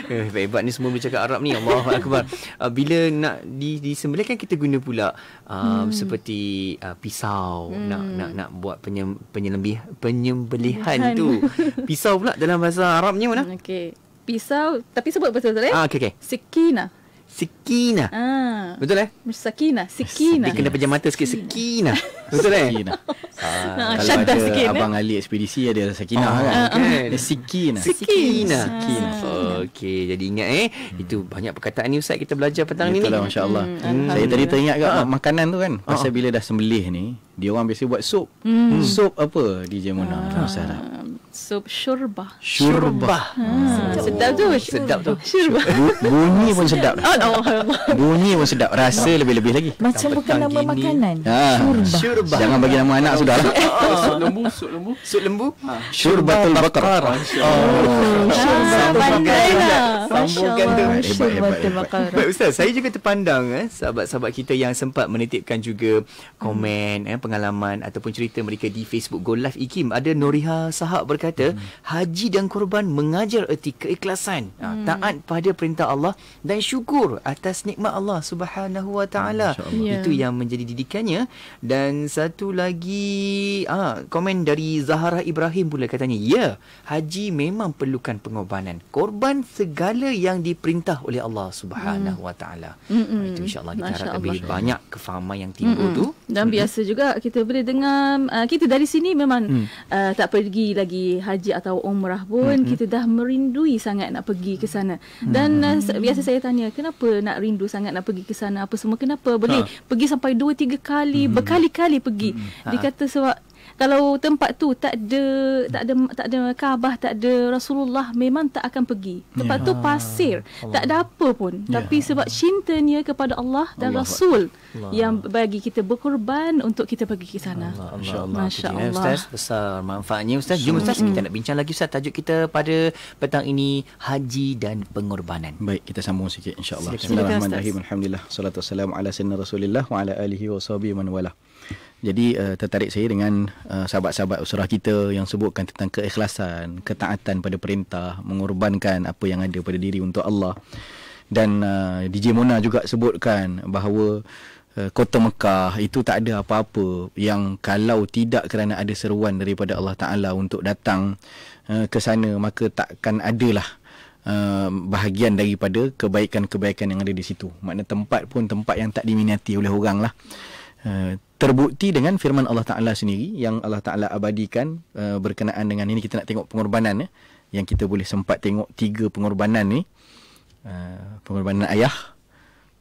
Eh, hebat ni semua bercakap Arab ni. Allahu Akbar. Ah, bila nak di disembelih kan kita guna pula uh, hmm. seperti uh, pisau hmm. nak nak nak buat penyem, penyelembih penyembelihan tu. Pisau pula dalam bahasa Arabnya mana? Hmm, okey. Pisau tapi sebut betul-betul eh? Ah, okey okey. Sikina. Sikina. Ah. Betul eh? Sakina, Sikina. Dia kena pejam mata sikit Sikina. Betul eh? Sikina. Ah, ah, kalau ada eh? abang eh? Ali ekspedisi ada Sakina oh, kan. Okay. Ah, ah. Okay. Sikina. Sikina. Sikina. Sikina. Ah. Okey, jadi ingat eh, hmm. itu banyak perkataan ni ustaz kita belajar petang ni. Itulah masya-Allah. Hmm. hmm. Saya tadi teringat kat ah. makanan tu kan. Ah. Pasal bila dah sembelih ni, dia orang biasa buat sup. Hmm. Sup apa di Jemunah? Ah. Ustaz sup syurba. Syurba. Hmm. hmm. Sedap tu. Sedap tu. Syurba. Bunyi pun sedap. Oh, Allah. Bunyi pun sedap. Rasa lebih-lebih lagi. Macam bukan nama gini. makanan. Ha. Syurba. syurba. Jangan bagi nama anak sudah. Oh, sup lembu, sup lembu. Sup lembu. Syurba tul bakar. Oh. Syurba tu bakar. Baik Ustaz, saya juga terpandang eh, sahabat-sahabat kita yang sempat menitipkan juga komen, eh, pengalaman ataupun cerita mereka di Facebook Go Live Ikim. Ada Noriha Sahab berkata, kata hmm. haji dan korban mengajar erti keikhlasan ha, hmm. taat pada perintah Allah dan syukur atas nikmat Allah Subhanahu wa taala hmm, ya. itu yang menjadi didikannya dan satu lagi ah komen dari Zahara Ibrahim pula katanya ya haji memang perlukan pengorbanan korban segala yang diperintah oleh Allah Subhanahu hmm. wa taala hmm. ha, itu insyaallah kita harap lebih banyak kefahaman yang timbul mm tu dan biasa juga kita boleh dengar uh, kita dari sini memang mm. uh, tak pergi lagi haji atau umrah pun mm-hmm. kita dah merindui sangat nak pergi ke sana. Dan mm-hmm. biasa saya tanya, kenapa nak rindu sangat nak pergi ke sana? Apa semua kenapa? Boleh ha. pergi sampai 2 3 kali, mm-hmm. berkali-kali pergi. Mm-hmm. Dikata ha. sebab kalau tempat tu tak ada tak ada tak ada Kaabah tak ada Rasulullah memang tak akan pergi tempat yeah. tu ya. pasir Allah. tak ada apa pun yeah. tapi sebab cintanya kepada Allah dan Allah. Rasul Allah. yang bagi kita berkorban untuk kita pergi ke sana masya-Allah Masya ustaz besar manfaatnya ustaz jom ustaz hmm. kita nak bincang lagi ustaz tajuk kita pada petang ini haji dan pengorbanan baik kita sambung sikit insya-Allah bismillahirrahmanirrahim alhamdulillah salatu wassalamu ala sayyidina rasulillah wa ala alihi wa sahbihi man wala. Jadi uh, tertarik saya dengan uh, sahabat-sahabat usrah kita yang sebutkan tentang keikhlasan, ketaatan pada perintah, mengorbankan apa yang ada pada diri untuk Allah. Dan uh, eh, DJ Mona juga sebutkan bahawa uh, kota Mekah itu tak ada apa-apa yang kalau tidak kerana ada seruan daripada Allah Taala untuk datang uh, ke sana maka takkan adalah Uh, bahagian daripada kebaikan-kebaikan yang ada di situ. Maknanya tempat pun tempat yang tak diminati oleh orang lah. Eh, terbukti dengan firman Allah Taala sendiri yang Allah Taala abadikan uh, berkenaan dengan ini kita nak tengok pengorbanan eh, yang kita boleh sempat tengok tiga pengorbanan ni uh, pengorbanan ayah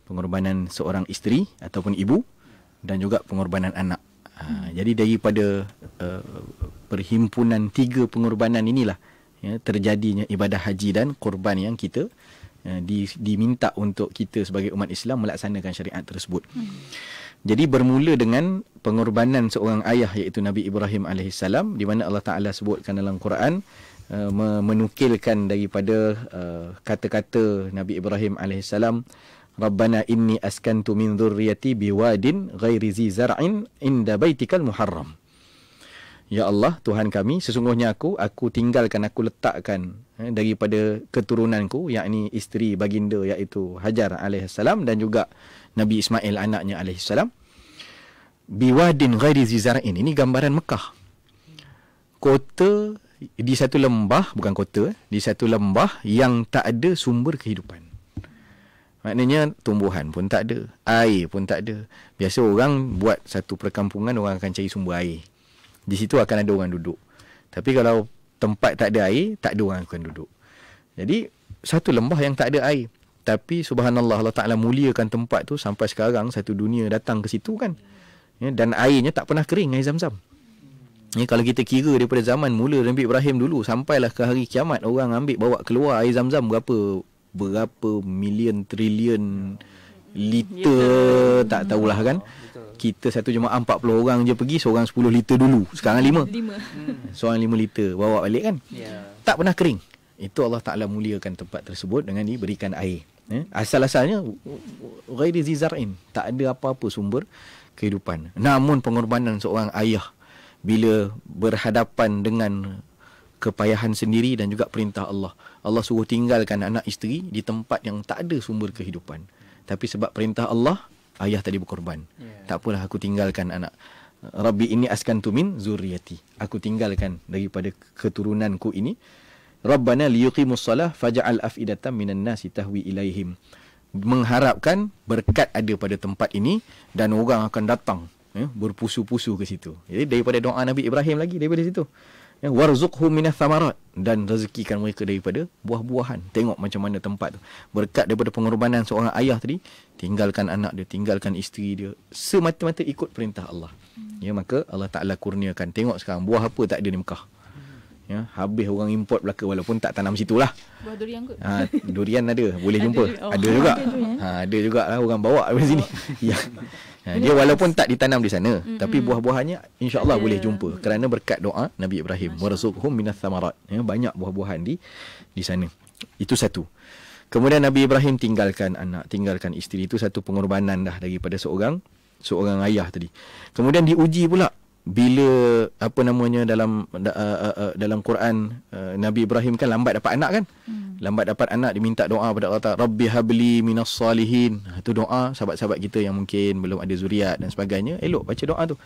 pengorbanan seorang isteri ataupun ibu dan juga pengorbanan anak uh, hmm. jadi daripada uh, perhimpunan tiga pengorbanan inilah ya terjadinya ibadah haji dan korban yang kita uh, di, diminta untuk kita sebagai umat Islam melaksanakan syariat tersebut hmm. Jadi bermula dengan pengorbanan seorang ayah iaitu Nabi Ibrahim alaihissalam di mana Allah Taala sebutkan dalam Quran uh, menukilkan daripada uh, kata-kata Nabi Ibrahim alaihissalam Rabbana inni askantu min dhurriyyati biwadin ghairi zi zar'in inda baitikal muharram Ya Allah Tuhan kami sesungguhnya aku aku tinggalkan aku letakkan eh, daripada keturunanku yakni isteri baginda iaitu Hajar alaihissalam dan juga Nabi Ismail anaknya alaihissalam biwadin ghairi zizarain ini gambaran Mekah kota di satu lembah bukan kota di satu lembah yang tak ada sumber kehidupan Maknanya tumbuhan pun tak ada. Air pun tak ada. Biasa orang buat satu perkampungan, orang akan cari sumber air. Di situ akan ada orang duduk. Tapi kalau tempat tak ada air, tak ada orang akan duduk. Jadi, satu lembah yang tak ada air tapi subhanallah Allah Taala muliakan tempat tu sampai sekarang satu dunia datang ke situ kan ya, dan airnya tak pernah kering air zam-zam ya, kalau kita kira daripada zaman mula Nabi Ibrahim dulu sampailah ke hari kiamat orang ambil bawa keluar air zam-zam berapa berapa million trillion liter ya, tak tahulah kan kita satu jemaah 40 orang je pergi seorang 10 liter dulu sekarang 5 hmm. seorang 5 liter bawa balik kan ya. tak pernah kering itu Allah Ta'ala muliakan tempat tersebut dengan diberikan air. Eh? Asal-asalnya Ghairi zizarin Tak ada apa-apa sumber kehidupan Namun pengorbanan seorang ayah Bila berhadapan dengan Kepayahan sendiri dan juga perintah Allah Allah suruh tinggalkan anak isteri Di tempat yang tak ada sumber kehidupan Tapi sebab perintah Allah Ayah tadi berkorban yeah. Tak apalah aku tinggalkan anak Rabbi ini askan tumin zuriyati Aku tinggalkan daripada keturunanku ini Rabbana liyuqimus salah faja'al afidatan minan nasi tahwi ilaihim. Mengharapkan berkat ada pada tempat ini dan orang akan datang ya, berpusu-pusu ke situ. Jadi daripada doa Nabi Ibrahim lagi daripada situ. Ya, warzuqhum minas thamarat dan rezekikan mereka daripada buah-buahan. Tengok macam mana tempat tu. Berkat daripada pengorbanan seorang ayah tadi, tinggalkan anak dia, tinggalkan isteri dia semata-mata ikut perintah Allah. Ya maka Allah Taala kurniakan. Tengok sekarang buah apa tak ada di Mekah ya habis orang import belaka walaupun tak tanam situ lah buah durian kot ha, durian ada boleh jumpa ada, oh. ada juga ya. ha, ada juga lah orang bawa dari sini oh. ya. Ha, dia walaupun tak ditanam di sana mm-hmm. tapi buah-buahannya insyaAllah boleh jumpa kerana berkat doa Nabi Ibrahim warasukhum minas samarat ya, banyak buah-buahan di di sana itu satu kemudian Nabi Ibrahim tinggalkan anak tinggalkan isteri itu satu pengorbanan dah daripada seorang seorang ayah tadi kemudian diuji pula bila apa namanya dalam uh, uh, uh, dalam Quran uh, Nabi Ibrahim kan lambat dapat anak kan hmm. lambat dapat anak diminta doa pada Allah Taala rabbi habli minas salihin ha, tu doa sahabat-sahabat kita yang mungkin belum ada zuriat dan sebagainya elok baca doa tu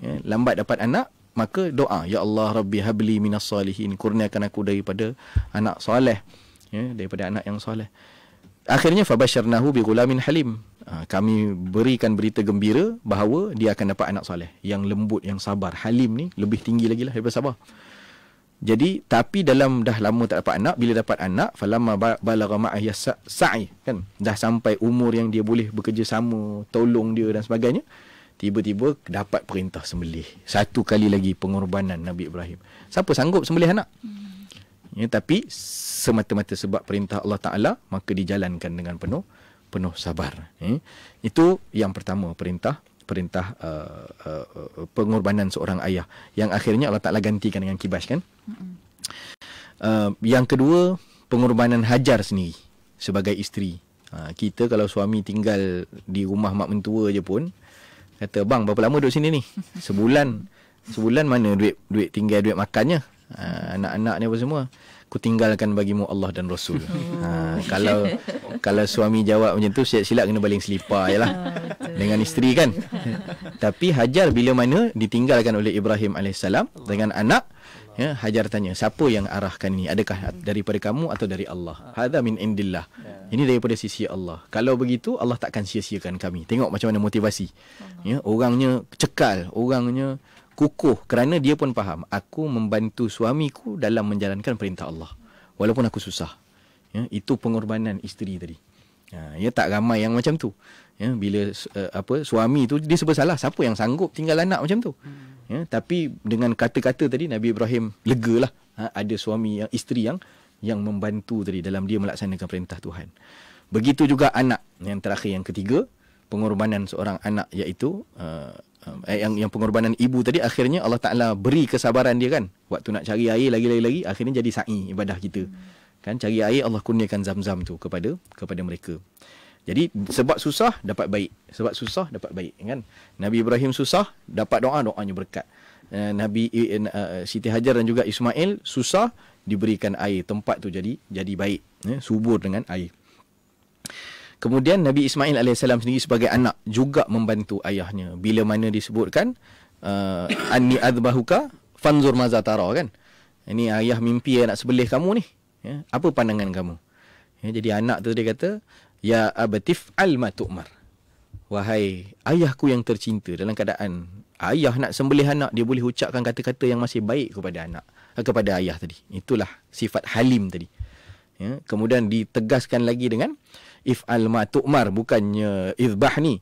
ya, lambat dapat anak maka doa ya Allah rabbi habli minas salihin kurniakan aku daripada anak soleh ya daripada anak yang soleh akhirnya fabasyarnahu bi ghulamin halim Ha, kami berikan berita gembira bahawa dia akan dapat anak soleh yang lembut yang sabar halim ni lebih tinggi lagi lah daripada sabar jadi tapi dalam dah lama tak dapat anak bila dapat anak falamma balagha ma'ah sa'i kan dah sampai umur yang dia boleh bekerjasama tolong dia dan sebagainya tiba-tiba dapat perintah sembelih satu kali lagi pengorbanan Nabi Ibrahim siapa sanggup sembelih anak hmm. ya, tapi semata-mata sebab perintah Allah Taala maka dijalankan dengan penuh penuh sabar. Eh? Itu yang pertama perintah perintah uh, uh, uh, pengorbanan seorang ayah yang akhirnya Allah Taala gantikan dengan kibas kan. Uh, yang kedua pengorbanan hajar sendiri sebagai isteri. Uh, kita kalau suami tinggal di rumah mak mentua je pun kata bang berapa lama duduk sini ni? Sebulan. Sebulan mana duit duit tinggal duit makannya? Ha, uh, anak-anak ni apa semua? Ku tinggalkan bagimu Allah dan Rasul. Oh. ha, kalau kalau suami jawab macam tu silap-silap kena baling selipar jelah. Ah, dengan isteri kan. Tapi Hajar bila mana ditinggalkan oleh Ibrahim AS dengan anak ya Hajar tanya siapa yang arahkan ini adakah daripada kamu atau dari Allah ah. hadza min indillah ya. ini daripada sisi Allah kalau begitu Allah takkan sia-siakan kami tengok macam mana motivasi ya orangnya cekal orangnya kukuh kerana dia pun faham aku membantu suamiku dalam menjalankan perintah Allah walaupun aku susah ya itu pengorbanan isteri tadi ha ya tak ramai yang macam tu ya bila uh, apa suami tu dia sebab salah siapa yang sanggup tinggal anak macam tu hmm. ya tapi dengan kata-kata tadi Nabi Ibrahim legalah ha, ada suami yang isteri yang yang membantu tadi dalam dia melaksanakan perintah Tuhan begitu juga anak yang terakhir yang ketiga pengorbanan seorang anak iaitu uh, uh, yang yang pengorbanan ibu tadi akhirnya Allah Taala beri kesabaran dia kan waktu nak cari air lagi lagi akhirnya jadi sa'i ibadah kita hmm. kan cari air Allah kurniakan zam-zam tu kepada kepada mereka jadi sebab susah dapat baik sebab susah dapat baik kan Nabi Ibrahim susah dapat doa doanya berkat uh, Nabi eh, eh, uh, uh, Siti Hajar dan juga Ismail susah diberikan air tempat tu jadi jadi baik ya, subur dengan air Kemudian Nabi Ismail alaihissalam sendiri sebagai anak juga membantu ayahnya. Bila mana disebutkan uh, anni adbahuka fanzur mazatara kan. Ini ayah mimpi yang nak sebelih kamu ni. Ya, apa pandangan kamu? Ya, jadi anak tu dia kata ya abatif almatumar. Wahai ayahku yang tercinta dalam keadaan ayah nak sembelih anak dia boleh ucapkan kata-kata yang masih baik kepada anak eh, kepada ayah tadi. Itulah sifat halim tadi. Ya, kemudian ditegaskan lagi dengan uh, if al-matumar bukannya izbah ni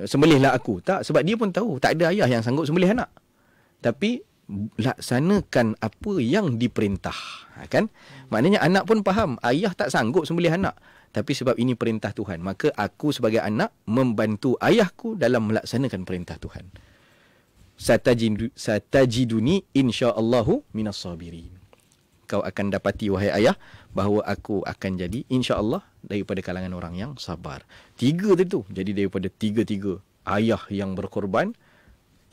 sembelihlah aku tak sebab dia pun tahu tak ada ayah yang sanggup sembelih anak tapi laksanakan apa yang diperintah ha, kan maknanya anak pun faham ayah tak sanggup sembelih anak tapi sebab ini perintah Tuhan maka aku sebagai anak membantu ayahku dalam melaksanakan perintah Tuhan satajidu satajiduni insyaallah minas sabirin engkau akan dapati wahai ayah bahawa aku akan jadi insya-Allah daripada kalangan orang yang sabar. Tiga tadi tu. Jadi daripada tiga-tiga, ayah yang berkorban,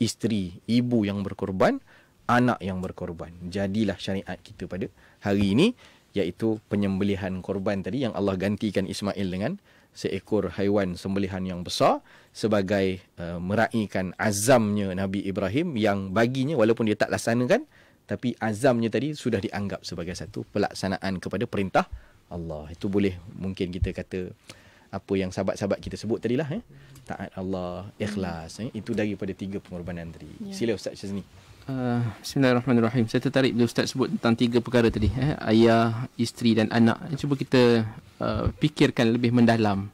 isteri, ibu yang berkorban, anak yang berkorban. Jadilah syariat kita pada hari ini iaitu penyembelihan korban tadi yang Allah gantikan Ismail dengan seekor haiwan sembelihan yang besar sebagai uh, meraihkan azamnya Nabi Ibrahim yang baginya walaupun dia tak laksanakan kan tapi azamnya tadi sudah dianggap sebagai satu pelaksanaan kepada perintah Allah. Itu boleh mungkin kita kata apa yang sahabat-sahabat kita sebut tadi lah. Eh? Taat Allah, ikhlas. Eh? Itu daripada tiga pengorbanan tadi. Ya. Sila Ustaz Syazni. Uh, ah, Bismillahirrahmanirrahim. Saya tertarik bila Ustaz sebut tentang tiga perkara tadi. Eh? Ayah, isteri dan anak. Cuba kita uh, fikirkan lebih mendalam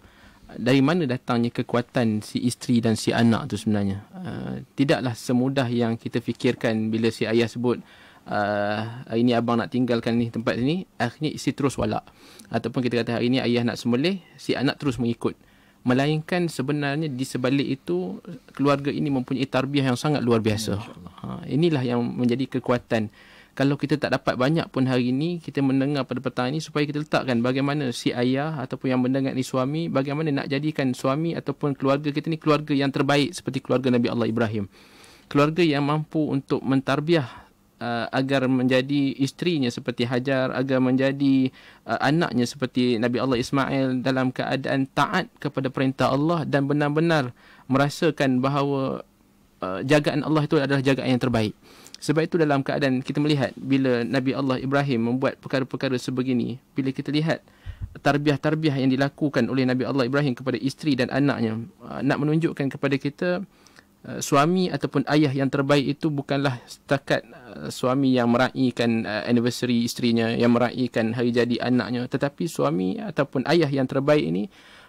dari mana datangnya kekuatan si isteri dan si anak tu sebenarnya uh, tidaklah semudah yang kita fikirkan bila si ayah sebut uh, ini abang nak tinggalkan ni tempat sini akhirnya isteri terus walak ataupun kita kata hari ni ayah nak semulih si anak terus mengikut melainkan sebenarnya di sebalik itu keluarga ini mempunyai tarbiah yang sangat luar biasa. Ha inilah yang menjadi kekuatan uh, kalau kita tak dapat banyak pun hari ini kita mendengar pada petang ini supaya kita letakkan bagaimana si ayah ataupun yang mendengar ni suami bagaimana nak jadikan suami ataupun keluarga kita ni keluarga yang terbaik seperti keluarga Nabi Allah Ibrahim keluarga yang mampu untuk mentarbiah Uh, agar menjadi isterinya seperti Hajar agar menjadi uh, anaknya seperti Nabi Allah Ismail dalam keadaan taat kepada perintah Allah dan benar-benar merasakan bahawa uh, jagaan Allah itu adalah jagaan yang terbaik sebab itu dalam keadaan kita melihat bila Nabi Allah Ibrahim membuat perkara-perkara sebegini, bila kita lihat tarbiah-tarbiah yang dilakukan oleh Nabi Allah Ibrahim kepada isteri dan anaknya, uh, nak menunjukkan kepada kita uh, suami ataupun ayah yang terbaik itu bukanlah setakat uh, suami yang meraihkan anniversary isterinya, yang meraihkan hari jadi anaknya, tetapi suami ataupun ayah yang terbaik ini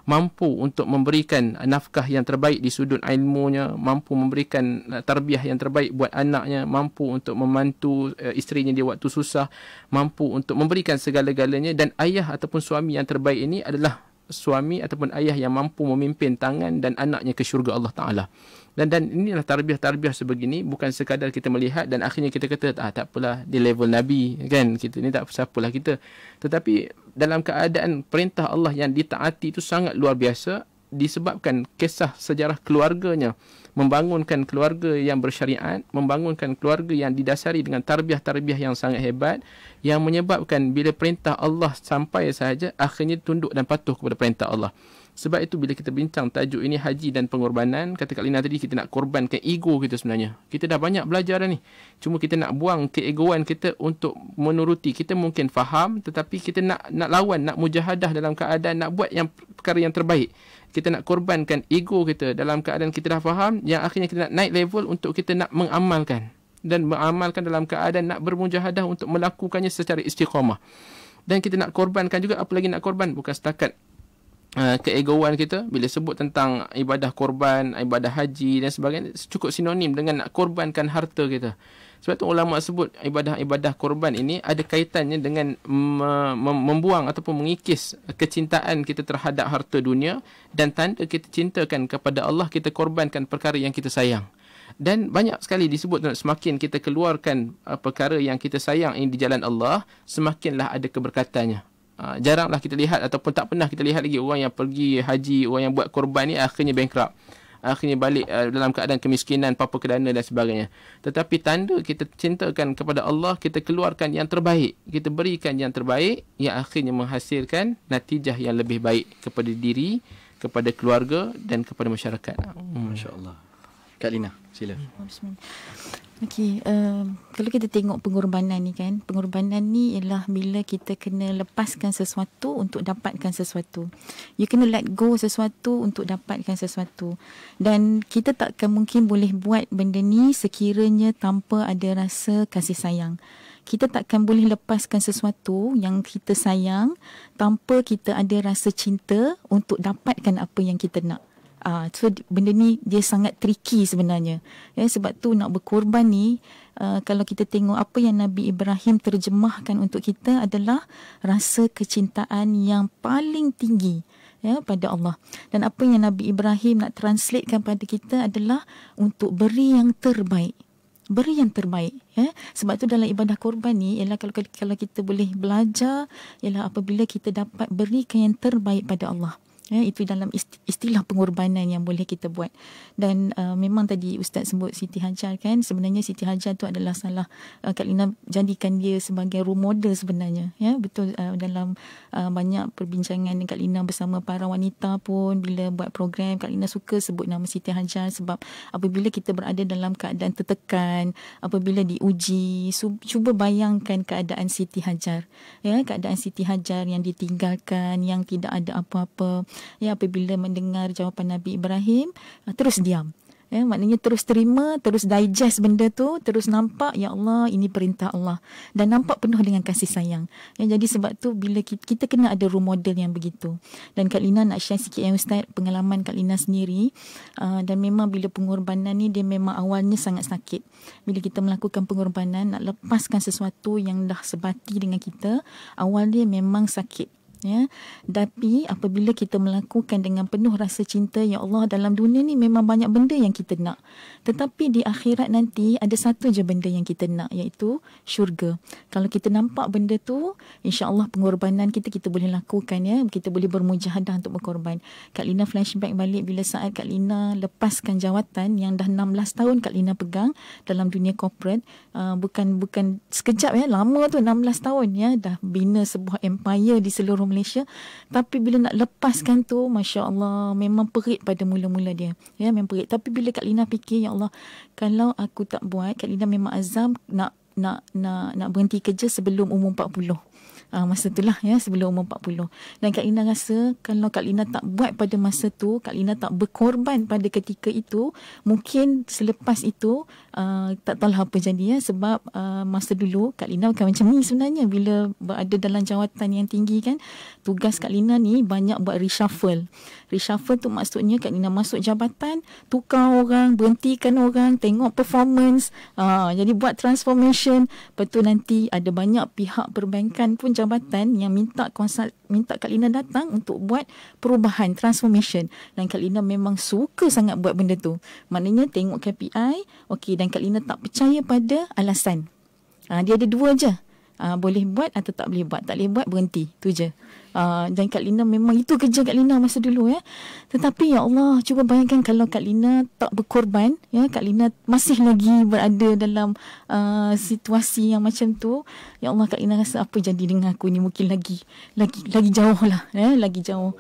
mampu untuk memberikan nafkah yang terbaik di sudut ilmunya, mampu memberikan eh, tarbiyah yang terbaik buat anaknya, mampu untuk memantu uh, isterinya di waktu susah, mampu untuk memberikan segala-galanya dan ayah ataupun suami yang terbaik ini adalah suami ataupun ayah yang mampu memimpin tangan dan anaknya ke syurga Allah Ta'ala. Dan dan inilah tarbiyah tarbiyah sebegini bukan sekadar kita melihat dan akhirnya kita kata ah, tak apalah di level Nabi kan kita ni tak siapalah kita. Tetapi dalam keadaan perintah Allah yang ditaati itu sangat luar biasa disebabkan kisah sejarah keluarganya membangunkan keluarga yang bersyariat, membangunkan keluarga yang didasari dengan tarbiah-tarbiah yang sangat hebat yang menyebabkan bila perintah Allah sampai sahaja akhirnya tunduk dan patuh kepada perintah Allah. Sebab itu bila kita bincang tajuk ini haji dan pengorbanan, kata Kak Lina tadi kita nak korbankan ego kita sebenarnya. Kita dah banyak belajar dah ni. Cuma kita nak buang keegoan kita untuk menuruti. Kita mungkin faham tetapi kita nak nak lawan, nak mujahadah dalam keadaan, nak buat yang perkara yang terbaik. Kita nak korbankan ego kita dalam keadaan kita dah faham yang akhirnya kita nak naik level untuk kita nak mengamalkan. Dan mengamalkan dalam keadaan nak bermujahadah untuk melakukannya secara istiqamah. Dan kita nak korbankan juga, apa lagi nak korban? Bukan setakat Eh, keegoan kita bila sebut tentang ibadah korban, ibadah haji dan sebagainya cukup sinonim dengan nak korbankan harta kita. Sebab tu ulama sebut ibadah-ibadah korban ini ada kaitannya dengan membuang ataupun mengikis kecintaan kita terhadap harta dunia dan tanda kita cintakan kepada Allah kita korbankan perkara yang kita sayang. Dan banyak sekali disebut semakin kita keluarkan eh, perkara yang kita sayang ini di jalan Allah, semakinlah ada keberkatannya. Ah, jaranglah kita lihat ataupun tak pernah kita lihat lagi orang yang pergi haji, orang yang buat korban ni akhirnya bankrupt. Akhirnya balik uh, dalam keadaan kemiskinan, papa kedana dan sebagainya. Tetapi tanda kita cintakan kepada Allah, kita keluarkan yang terbaik. Kita berikan yang terbaik yang akhirnya menghasilkan natijah yang lebih baik kepada diri, kepada keluarga dan kepada masyarakat. Hmm. Masya Allah. Kak Lina, sila. Hmm, okay, uh, um, kalau kita tengok pengorbanan ni kan, pengorbanan ni ialah bila kita kena lepaskan sesuatu untuk dapatkan sesuatu. You kena let go sesuatu untuk dapatkan sesuatu. Dan kita takkan mungkin boleh buat benda ni sekiranya tanpa ada rasa kasih sayang. Kita takkan boleh lepaskan sesuatu yang kita sayang tanpa kita ada rasa cinta untuk dapatkan apa yang kita nak. Uh, so benda ni dia sangat tricky sebenarnya. Ya sebab tu nak berkorban ni Uh, kalau kita tengok apa yang Nabi Ibrahim terjemahkan untuk kita adalah rasa kecintaan yang paling tinggi ya pada Allah dan apa yang Nabi Ibrahim nak translatekan pada kita adalah untuk beri yang terbaik beri yang terbaik ya sebab tu dalam ibadah korban ni ialah kalau kalau kita boleh belajar ialah apabila kita dapat berikan yang terbaik pada Allah Ya, itu dalam istilah pengorbanan yang boleh kita buat. Dan uh, memang tadi Ustaz sebut Siti Hajar kan, sebenarnya Siti Hajar itu adalah salah uh, Kak Lina jadikan dia sebagai role model sebenarnya. Ya, betul uh, dalam uh, banyak perbincangan Kak Lina bersama para wanita pun bila buat program, Kak Lina suka sebut nama Siti Hajar sebab apabila kita berada dalam keadaan tertekan, apabila diuji, cuba bayangkan keadaan Siti Hajar. Ya, keadaan Siti Hajar yang ditinggalkan, yang tidak ada apa-apa ya apabila mendengar jawapan Nabi Ibrahim uh, terus diam ya maknanya terus terima terus digest benda tu terus nampak ya Allah ini perintah Allah dan nampak penuh dengan kasih sayang ya jadi sebab tu bila kita, kita kena ada role model yang begitu dan Kak Lina nak share sikit yang ustaz pengalaman Kak Lina sendiri uh, dan memang bila pengorbanan ni dia memang awalnya sangat sakit bila kita melakukan pengorbanan nak lepaskan sesuatu yang dah sebati dengan kita awalnya memang sakit ya tapi apabila kita melakukan dengan penuh rasa cinta ya Allah dalam dunia ni memang banyak benda yang kita nak tetapi di akhirat nanti ada satu je benda yang kita nak iaitu syurga kalau kita nampak benda tu insyaallah pengorbanan kita kita boleh lakukan ya kita boleh bermujahadah untuk berkorban Kak Lina flashback balik bila saat Kak Lina lepaskan jawatan yang dah 16 tahun Kak Lina pegang dalam dunia corporate uh, bukan bukan sekejap ya lama tu 16 tahun ya dah bina sebuah empire di seluruh orang Malaysia tapi bila nak lepaskan tu Masya Allah memang perit pada mula-mula dia ya memang perit tapi bila Kak Lina fikir Ya Allah kalau aku tak buat Kak Lina memang azam nak nak nak nak berhenti kerja sebelum umur 40. Uh, ah, masa itulah ya sebelum umur 40. Dan Kak Lina rasa kalau Kak Lina tak buat pada masa tu, Kak Lina tak berkorban pada ketika itu, mungkin selepas itu uh, tak tahu lah apa jadi ya sebab uh, masa dulu Kak Lina bukan macam ni sebenarnya bila berada dalam jawatan yang tinggi kan tugas Kak Lina ni banyak buat reshuffle. Reshuffle tu maksudnya Kak Lina masuk jabatan, tukar orang, berhentikan orang, tengok performance, uh, jadi buat transformation. betul nanti ada banyak pihak perbankan pun jabatan yang minta konsult minta Kak Lina datang untuk buat perubahan, transformation. Dan Kak Lina memang suka sangat buat benda tu. Maknanya tengok KPI, okay dan Kak Lina tak percaya pada alasan. Ha, dia ada dua je. Ha, boleh buat atau tak boleh buat. Tak boleh buat, berhenti. tu je. Ah, dan Kak Lina memang itu kerja Kak Lina masa dulu ya. Tetapi ya Allah, cuba bayangkan kalau Kak Lina tak berkorban ya, Kak Lina masih lagi berada dalam uh, situasi yang macam tu. Ya Allah, Kak Lina rasa apa jadi dengan aku ni mungkin lagi lagi lagi jauh lah ya, lagi jauh.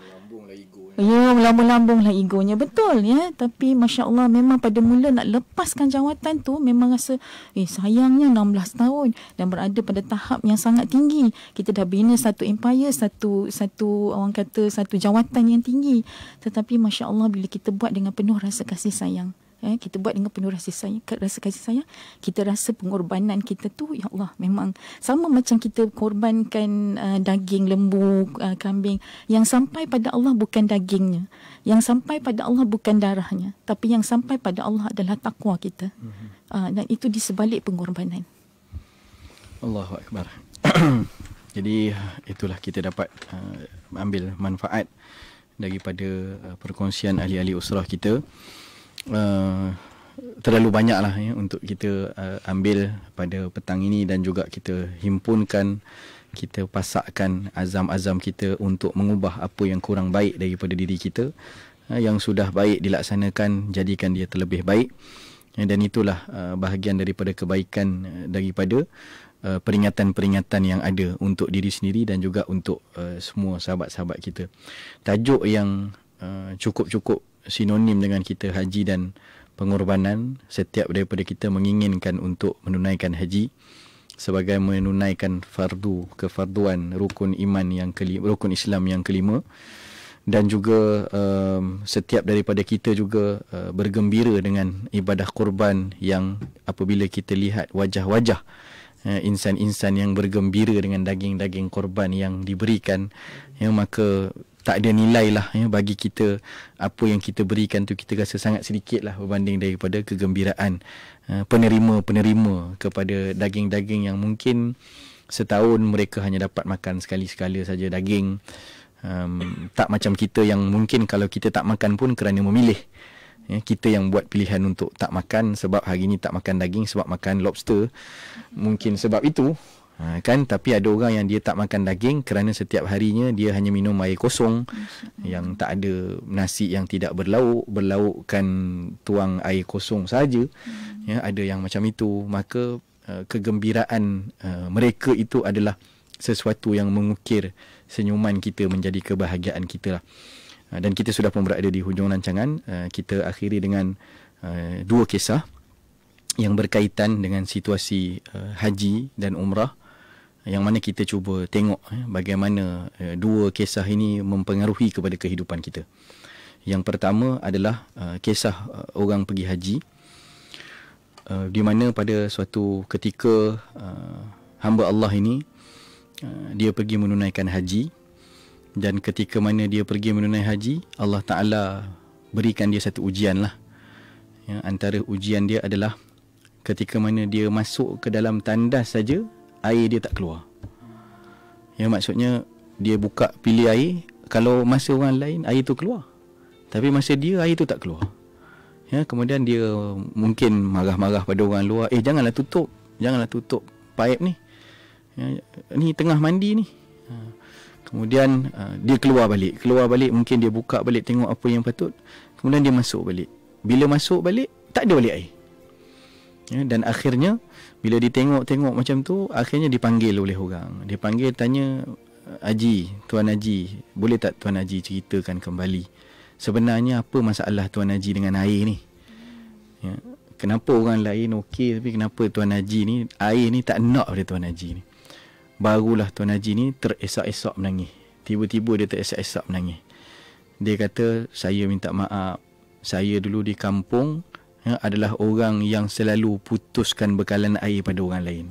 Ya, lambung-lambung lah egonya. Betul, ya. Tapi, Masya Allah, memang pada mula nak lepaskan jawatan tu, memang rasa, eh, sayangnya 16 tahun dan berada pada tahap yang sangat tinggi. Kita dah bina satu empire, satu, satu orang kata, satu jawatan yang tinggi. Tetapi, Masya Allah, bila kita buat dengan penuh rasa kasih sayang. Eh, kita buat dengan penuh rasa sayang, rasa kasih sayang, kita rasa pengorbanan kita tu, ya Allah, memang sama macam kita korbankan uh, daging lembu, uh, kambing, yang sampai pada Allah bukan dagingnya, yang sampai pada Allah bukan darahnya, tapi yang sampai pada Allah adalah takwa kita, uh, dan itu di sebalik pengorbanan. Allahu Akbar. Jadi itulah kita dapat uh, ambil manfaat daripada uh, perkongsian ahli-ahli usrah kita. Uh, terlalu banyak lah ya, untuk kita uh, ambil pada petang ini dan juga kita himpunkan kita pasakkan azam-azam kita untuk mengubah apa yang kurang baik daripada diri kita uh, yang sudah baik dilaksanakan jadikan dia terlebih baik ya, dan itulah uh, bahagian daripada kebaikan uh, daripada uh, peringatan-peringatan yang ada untuk diri sendiri dan juga untuk uh, semua sahabat-sahabat kita. Tajuk yang uh, cukup-cukup sinonim dengan kita haji dan pengorbanan setiap daripada kita menginginkan untuk menunaikan haji sebagai menunaikan fardu kefarduan rukun iman yang kelima, rukun Islam yang kelima dan juga um, setiap daripada kita juga uh, bergembira dengan ibadah kurban yang apabila kita lihat wajah-wajah uh, insan-insan yang bergembira dengan daging-daging kurban yang diberikan yang maka tak ada nilai lah ya, bagi kita apa yang kita berikan tu kita rasa sangat sedikit lah berbanding daripada kegembiraan ya, penerima-penerima kepada daging-daging yang mungkin setahun mereka hanya dapat makan sekali-sekala saja daging um, tak macam kita yang mungkin kalau kita tak makan pun kerana memilih ya, kita yang buat pilihan untuk tak makan sebab hari ini tak makan daging sebab makan lobster mungkin sebab itu Ha, kan tapi ada orang yang dia tak makan daging kerana setiap harinya dia hanya minum air kosong yang tak ada nasi yang tidak berlauk berlaukkan tuang air kosong saja hmm. ya ada yang macam itu maka uh, kegembiraan uh, mereka itu adalah sesuatu yang mengukir senyuman kita menjadi kebahagiaan kita lah. uh, dan kita sudah pun berada di hujung rancangan uh, kita akhiri dengan uh, dua kisah yang berkaitan dengan situasi uh, haji dan umrah uh, yang mana kita cuba tengok eh, bagaimana eh, dua kisah ini mempengaruhi kepada kehidupan kita. Yang pertama adalah eh, kisah orang pergi haji di mana pada suatu ketika hamba Allah ini dia pergi menunaikan haji dan ketika mana dia pergi menunaikan haji Allah Taala berikan dia satu ujian lah. Ya, antara ujian dia adalah ketika mana dia masuk ke dalam tandas saja air dia tak keluar. Ya maksudnya dia buka pilih air, kalau masa orang lain air tu keluar. Tapi masa dia air tu tak keluar. Ya kemudian dia mungkin marah-marah pada orang luar, eh janganlah tutup, janganlah tutup paip ni. Ya ni tengah mandi ni. Ha. Kemudian uh, dia keluar balik, keluar balik mungkin dia buka balik tengok apa yang patut. Kemudian dia masuk balik. Bila masuk balik tak ada balik air. Ya, dan akhirnya bila ditengok-tengok macam tu akhirnya dipanggil oleh orang. Dipanggil tanya Haji, Tuan Haji, boleh tak Tuan Haji ceritakan kembali sebenarnya apa masalah Tuan Haji dengan air ni? Ya. Kenapa orang lain okey tapi kenapa Tuan Haji ni air ni tak nak pada Tuan Haji ni? Barulah Tuan Haji ni teresak-esak menangis. Tiba-tiba dia teresak-esak menangis. Dia kata, saya minta maaf. Saya dulu di kampung, ya, adalah orang yang selalu putuskan bekalan air pada orang lain.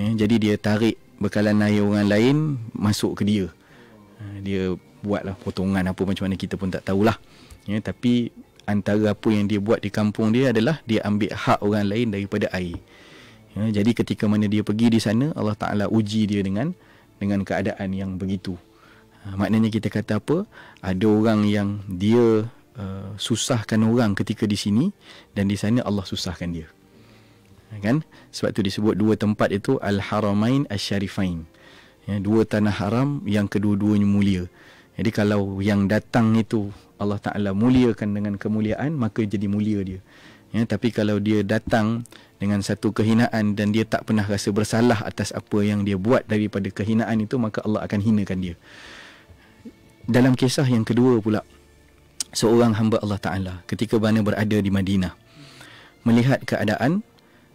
Ya, jadi dia tarik bekalan air orang lain masuk ke dia. Ha, dia buatlah potongan apa macam mana kita pun tak tahulah. Ya, tapi antara apa yang dia buat di kampung dia adalah dia ambil hak orang lain daripada air. Ya, jadi ketika mana dia pergi di sana Allah Taala uji dia dengan dengan keadaan yang begitu. Ha, maknanya kita kata apa? Ada orang yang dia Uh, susahkan orang ketika di sini dan di sana Allah susahkan dia. Ha, kan? Sebab tu disebut dua tempat itu Al-Haramain Al-Sharifain. Ya, dua tanah haram yang kedua-duanya mulia. Jadi kalau yang datang itu Allah Ta'ala muliakan dengan kemuliaan, maka jadi mulia dia. Ya, tapi kalau dia datang dengan satu kehinaan dan dia tak pernah rasa bersalah atas apa yang dia buat daripada kehinaan itu, maka Allah akan hinakan dia. Dalam kisah yang kedua pula, seorang hamba Allah Ta'ala ketika mana berada di Madinah melihat keadaan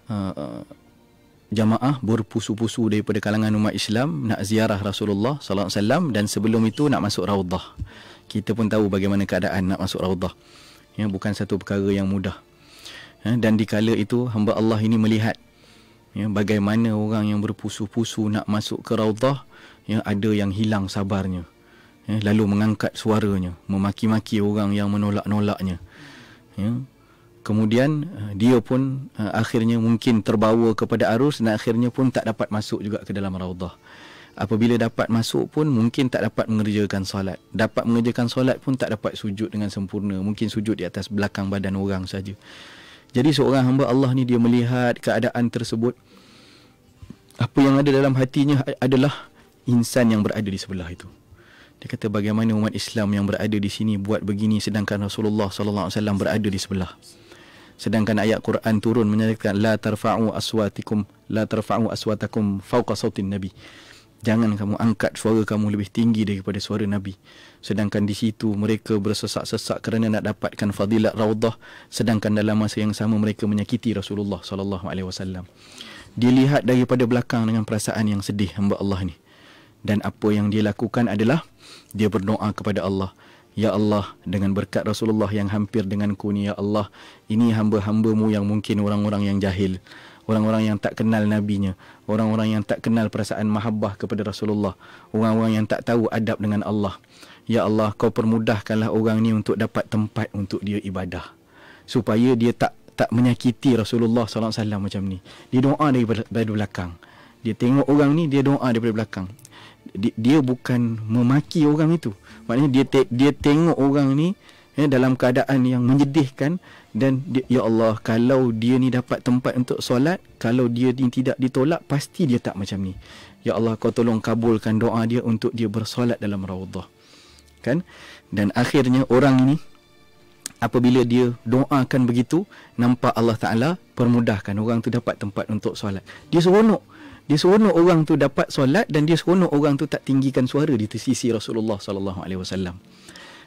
uh, jamaah berpusu-pusu daripada kalangan umat Islam nak ziarah Rasulullah sallallahu alaihi wasallam dan sebelum itu nak masuk raudhah. Kita pun tahu bagaimana keadaan nak masuk raudhah. Ya bukan satu perkara yang mudah. Ya, dan di kala itu hamba Allah ini melihat ya bagaimana orang yang berpusu-pusu nak masuk ke raudhah yang ada yang hilang sabarnya ya, lalu mengangkat suaranya memaki-maki orang yang menolak-nolaknya ya kemudian uh, dia pun uh, akhirnya mungkin terbawa kepada arus dan akhirnya pun tak dapat masuk juga ke dalam raudah. apabila dapat masuk pun mungkin tak dapat mengerjakan solat dapat mengerjakan solat pun tak dapat sujud dengan sempurna mungkin sujud di atas belakang badan orang saja jadi seorang hamba Allah ni dia melihat keadaan tersebut apa yang ada dalam hatinya adalah insan yang berada di sebelah itu dia kata bagaimana umat Islam yang berada di sini buat begini sedangkan Rasulullah sallallahu alaihi wasallam berada di sebelah. Sedangkan ayat Quran turun menyatakan la tarfa'u aswatikum la tarfa'u aswatakum fawqa sautin nabi. Jangan kamu angkat suara kamu lebih tinggi daripada suara Nabi. Sedangkan di situ mereka bersesak-sesak kerana nak dapatkan fadilat raudah. Sedangkan dalam masa yang sama mereka menyakiti Rasulullah Sallallahu Alaihi Wasallam. Dilihat daripada belakang dengan perasaan yang sedih hamba Allah ni. Dan apa yang dia lakukan adalah dia berdoa kepada Allah Ya Allah, dengan berkat Rasulullah yang hampir denganku ni Ya Allah, ini hamba-hambamu yang mungkin orang-orang yang jahil Orang-orang yang tak kenal Nabi-Nya Orang-orang yang tak kenal perasaan mahabbah kepada Rasulullah Orang-orang yang tak tahu adab dengan Allah Ya Allah, kau permudahkanlah orang ni untuk dapat tempat untuk dia ibadah Supaya dia tak tak menyakiti Rasulullah SAW macam ni Dia doa daripada belakang dia tengok orang ni dia doa daripada belakang dia, dia bukan memaki orang itu maknanya dia te, dia tengok orang ni ya, dalam keadaan yang menyedihkan dan dia, ya Allah kalau dia ni dapat tempat untuk solat kalau dia ni tidak ditolak pasti dia tak macam ni ya Allah kau tolong kabulkan doa dia untuk dia bersolat dalam raudhah kan dan akhirnya orang ini apabila dia doakan begitu nampak Allah Taala permudahkan orang tu dapat tempat untuk solat dia seronok dia seronok orang tu dapat solat dan dia seronok orang tu tak tinggikan suara di sisi Rasulullah sallallahu alaihi wasallam.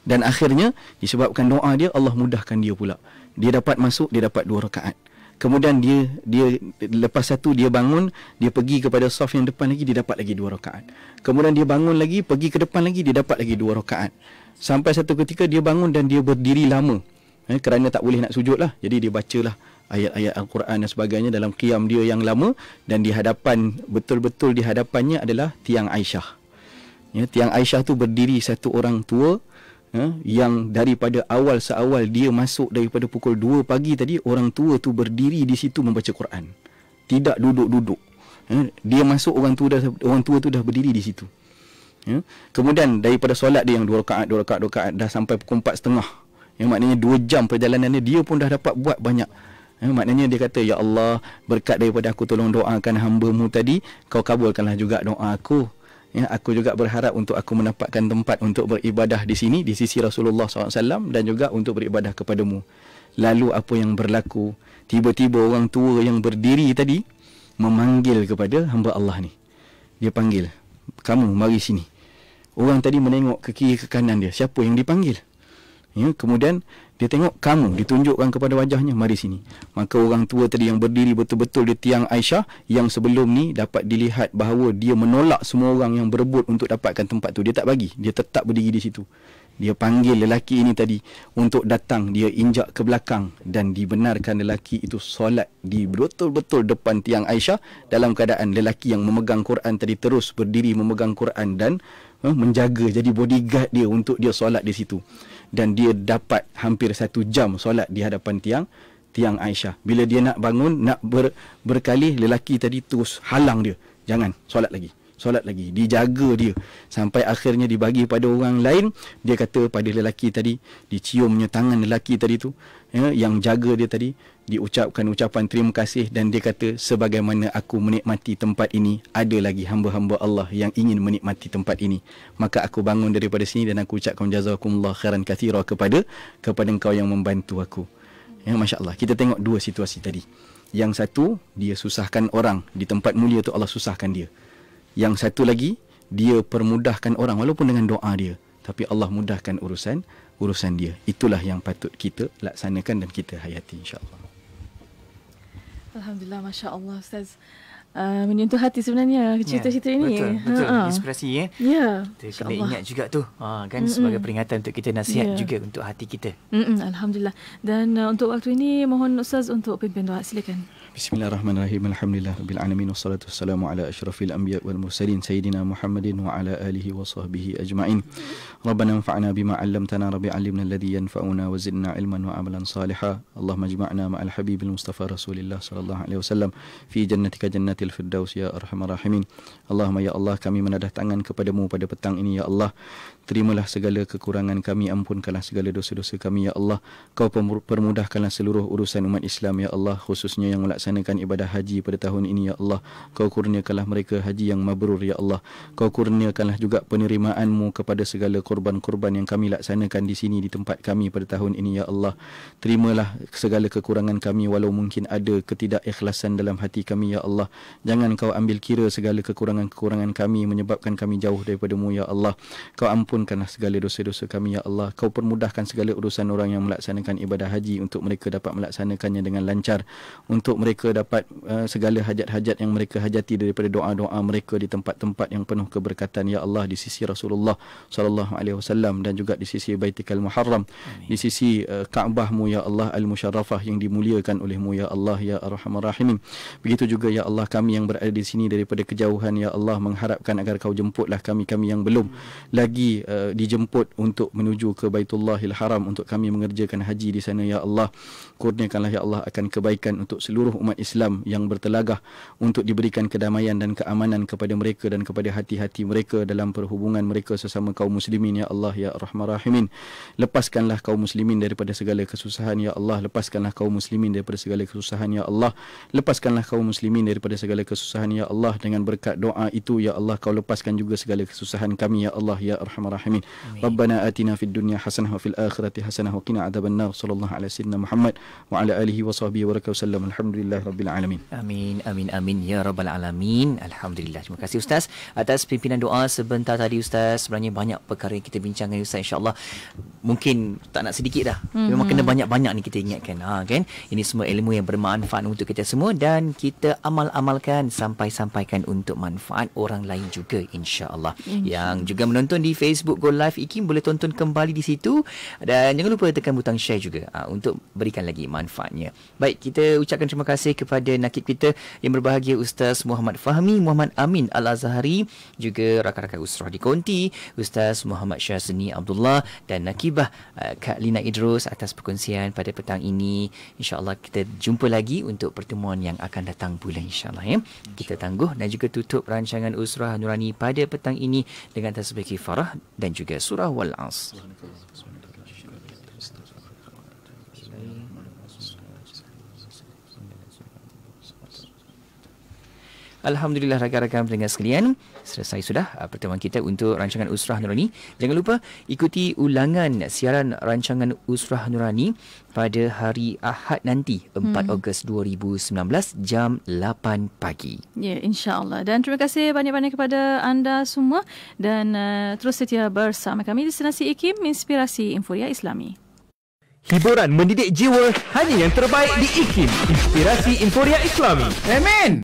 Dan akhirnya disebabkan doa dia Allah mudahkan dia pula. Dia dapat masuk, dia dapat dua rakaat. Kemudian dia dia lepas satu dia bangun, dia pergi kepada saf yang depan lagi dia dapat lagi dua rakaat. Kemudian dia bangun lagi, pergi ke depan lagi dia dapat lagi dua rakaat. Sampai satu ketika dia bangun dan dia berdiri lama. Eh, kerana tak boleh nak sujud lah Jadi dia bacalah ayat-ayat Al-Quran dan sebagainya dalam qiyam dia yang lama dan di hadapan betul-betul di hadapannya adalah tiang Aisyah. Ya, tiang Aisyah tu berdiri satu orang tua ya, yang daripada awal seawal dia masuk daripada pukul 2 pagi tadi orang tua tu berdiri di situ membaca Quran. Tidak duduk-duduk. Ya, dia masuk orang tua dah, orang tua tu dah berdiri di situ. Ya. Kemudian daripada solat dia yang 2 rakaat 2 rakaat 2 rakaat dah sampai pukul 4.30 yang maknanya 2 jam perjalanan dia, dia pun dah dapat buat banyak Ha, maknanya dia kata, Ya Allah, berkat daripada aku tolong doakan hambamu tadi, kau kabulkanlah juga doa aku. Ya, aku juga berharap untuk aku mendapatkan tempat untuk beribadah di sini, di sisi Rasulullah SAW dan juga untuk beribadah kepadamu. Lalu apa yang berlaku, tiba-tiba orang tua yang berdiri tadi, memanggil kepada hamba Allah ni. Dia panggil, kamu mari sini. Orang tadi menengok ke kiri ke kanan dia, siapa yang dipanggil? ya kemudian dia tengok kamu ditunjukkan kepada wajahnya mari sini maka orang tua tadi yang berdiri betul-betul di tiang Aisyah yang sebelum ni dapat dilihat bahawa dia menolak semua orang yang berebut untuk dapatkan tempat tu dia tak bagi dia tetap berdiri di situ dia panggil lelaki ini tadi untuk datang dia injak ke belakang dan dibenarkan lelaki itu solat di betul-betul depan tiang Aisyah dalam keadaan lelaki yang memegang Quran tadi terus berdiri memegang Quran dan eh, menjaga jadi bodyguard dia untuk dia solat di situ dan dia dapat hampir satu jam solat di hadapan tiang tiang Aisyah. Bila dia nak bangun, nak ber, berkali lelaki tadi terus halang dia. Jangan, solat lagi. Solat lagi. Dijaga dia. Sampai akhirnya dibagi pada orang lain, dia kata pada lelaki tadi, diciumnya tangan lelaki tadi tu, ya, yang jaga dia tadi, diucapkan ucapan terima kasih dan dia kata sebagaimana aku menikmati tempat ini ada lagi hamba-hamba Allah yang ingin menikmati tempat ini maka aku bangun daripada sini dan aku ucapkan jazakumullah khairan kathira kepada kepada engkau yang membantu aku ya masya kita tengok dua situasi tadi yang satu dia susahkan orang di tempat mulia tu Allah susahkan dia yang satu lagi dia permudahkan orang walaupun dengan doa dia tapi Allah mudahkan urusan urusan dia itulah yang patut kita laksanakan dan kita hayati insyaallah Alhamdulillah, Masya Allah Ustaz uh, Menyentuh hati sebenarnya cerita-cerita ya, ini Betul, ha, betul, uh-huh. inspirasi ya. ya Kita kena Allah. ingat juga tu uh, kan Mm-mm. Sebagai peringatan untuk kita nasihat yeah. juga untuk hati kita Mm-mm. Alhamdulillah Dan uh, untuk waktu ini mohon Ustaz untuk pimpin doa Silakan Bismillahirrahmanirrahim. Alhamdulillah rabbil alamin wassalatu wassalamu ala asyrafil anbiya wal mursalin sayidina Muhammadin wa ala alihi wa sahbihi ajma'in. Rabbana anfa'na bima 'allamtana rabbi 'allimna alladhi yanfa'una wa zidna 'ilman wa 'amalan salihan. Allahumma ijma'na ma'al habibil mustafa rasulillah sallallahu alaihi wasallam fi jannatika jannatil firdaus ya arhamar rahimin. Allahumma ya Allah kami menadah tangan kepadamu pada petang ini ya Allah. Terimalah segala kekurangan kami, ampunkanlah segala dosa-dosa kami, Ya Allah. Kau permudahkanlah seluruh urusan umat Islam, Ya Allah, khususnya yang melaksanakan ibadah haji pada tahun ini, Ya Allah. Kau kurniakanlah mereka haji yang mabrur, Ya Allah. Kau kurniakanlah juga penerimaanmu kepada segala korban-korban yang kami laksanakan di sini, di tempat kami pada tahun ini, Ya Allah. Terimalah segala kekurangan kami, walau mungkin ada ketidakikhlasan dalam hati kami, Ya Allah. Jangan kau ambil kira segala kekurangan-kekurangan kami menyebabkan kami jauh daripadamu, Ya Allah. Kau ampun ampunkanlah segala dosa-dosa kami ya Allah. Kau permudahkan segala urusan orang yang melaksanakan ibadah haji untuk mereka dapat melaksanakannya dengan lancar. Untuk mereka dapat uh, segala hajat-hajat yang mereka hajati daripada doa-doa mereka di tempat-tempat yang penuh keberkatan ya Allah di sisi Rasulullah sallallahu alaihi wasallam dan juga di sisi Baitikal Muharram, Amin. di sisi uh, Kaabahmu ya Allah al-Musharrafah yang dimuliakan olehmu ya Allah ya Arhamar Rahimin. Begitu juga ya Allah kami yang berada di sini daripada kejauhan ya Allah mengharapkan agar kau jemputlah kami-kami yang belum lagi Eh, dijemput untuk menuju ke Baitullahil Haram untuk kami mengerjakan haji di sana ya Allah kurniakanlah ya Allah akan kebaikan untuk seluruh umat Islam yang bertelagah untuk diberikan kedamaian dan keamanan kepada mereka dan kepada hati-hati mereka dalam perhubungan mereka sesama kaum muslimin ya Allah ya Rahman Rahimin lepaskanlah kaum muslimin daripada segala kesusahan ya Allah lepaskanlah kaum muslimin daripada segala kesusahan ya Allah lepaskanlah kaum muslimin daripada segala kesusahan ya Allah dengan berkat doa itu ya Allah kau lepaskan juga segala kesusahan kami ya Allah ya Rahman Rabbana الراحمين ربنا dunya hasanah, الدنيا حسنة وفي hasanah, حسنة وقنا عذاب النار صلى الله على سيدنا محمد وعلى آله وصحبه وبارك وسلم الحمد لله رب العالمين آمين amin, amin يا رب العالمين الحمد لله terima kasih Ustaz atas pimpinan doa sebentar tadi Ustaz sebenarnya banyak perkara yang kita bincangkan Ustaz insyaAllah mungkin tak nak sedikit dah memang mm-hmm. kena banyak-banyak ni kita ingatkan ha, kan? ini semua ilmu yang bermanfaat untuk kita semua dan kita amal-amalkan sampai-sampaikan untuk manfaat orang lain juga insyaAllah insya yang juga menonton di Facebook Facebook Go Live Ikim boleh tonton kembali di situ dan jangan lupa tekan butang share juga uh, untuk berikan lagi manfaatnya. Baik, kita ucapkan terima kasih kepada nakib kita yang berbahagia Ustaz Muhammad Fahmi Muhammad Amin Al-Azhari juga rakan-rakan ustaz di Konti Ustaz Muhammad Syazni Abdullah dan nakibah uh, Kak Lina Idrus atas perkongsian pada petang ini. InsyaAllah kita jumpa lagi untuk pertemuan yang akan datang bulan insyaAllah. Ya. Kita tangguh dan juga tutup rancangan Usrah Nurani pada petang ini dengan tasbih kifarah dan juga surah al as Alhamdulillah rakan-rakan pendengar sekalian selesai sudah uh, pertemuan kita untuk rancangan Usrah Nurani. Jangan lupa ikuti ulangan siaran rancangan Usrah Nurani pada hari Ahad nanti 4 hmm. Ogos 2019 jam 8 pagi. Ya, insya Allah. Dan terima kasih banyak-banyak kepada anda semua dan uh, terus setia bersama kami di Senasi IKIM Inspirasi Inforia Islami. Hiburan mendidik jiwa hanya yang terbaik di IKIM Inspirasi Inforia Islami. Amin.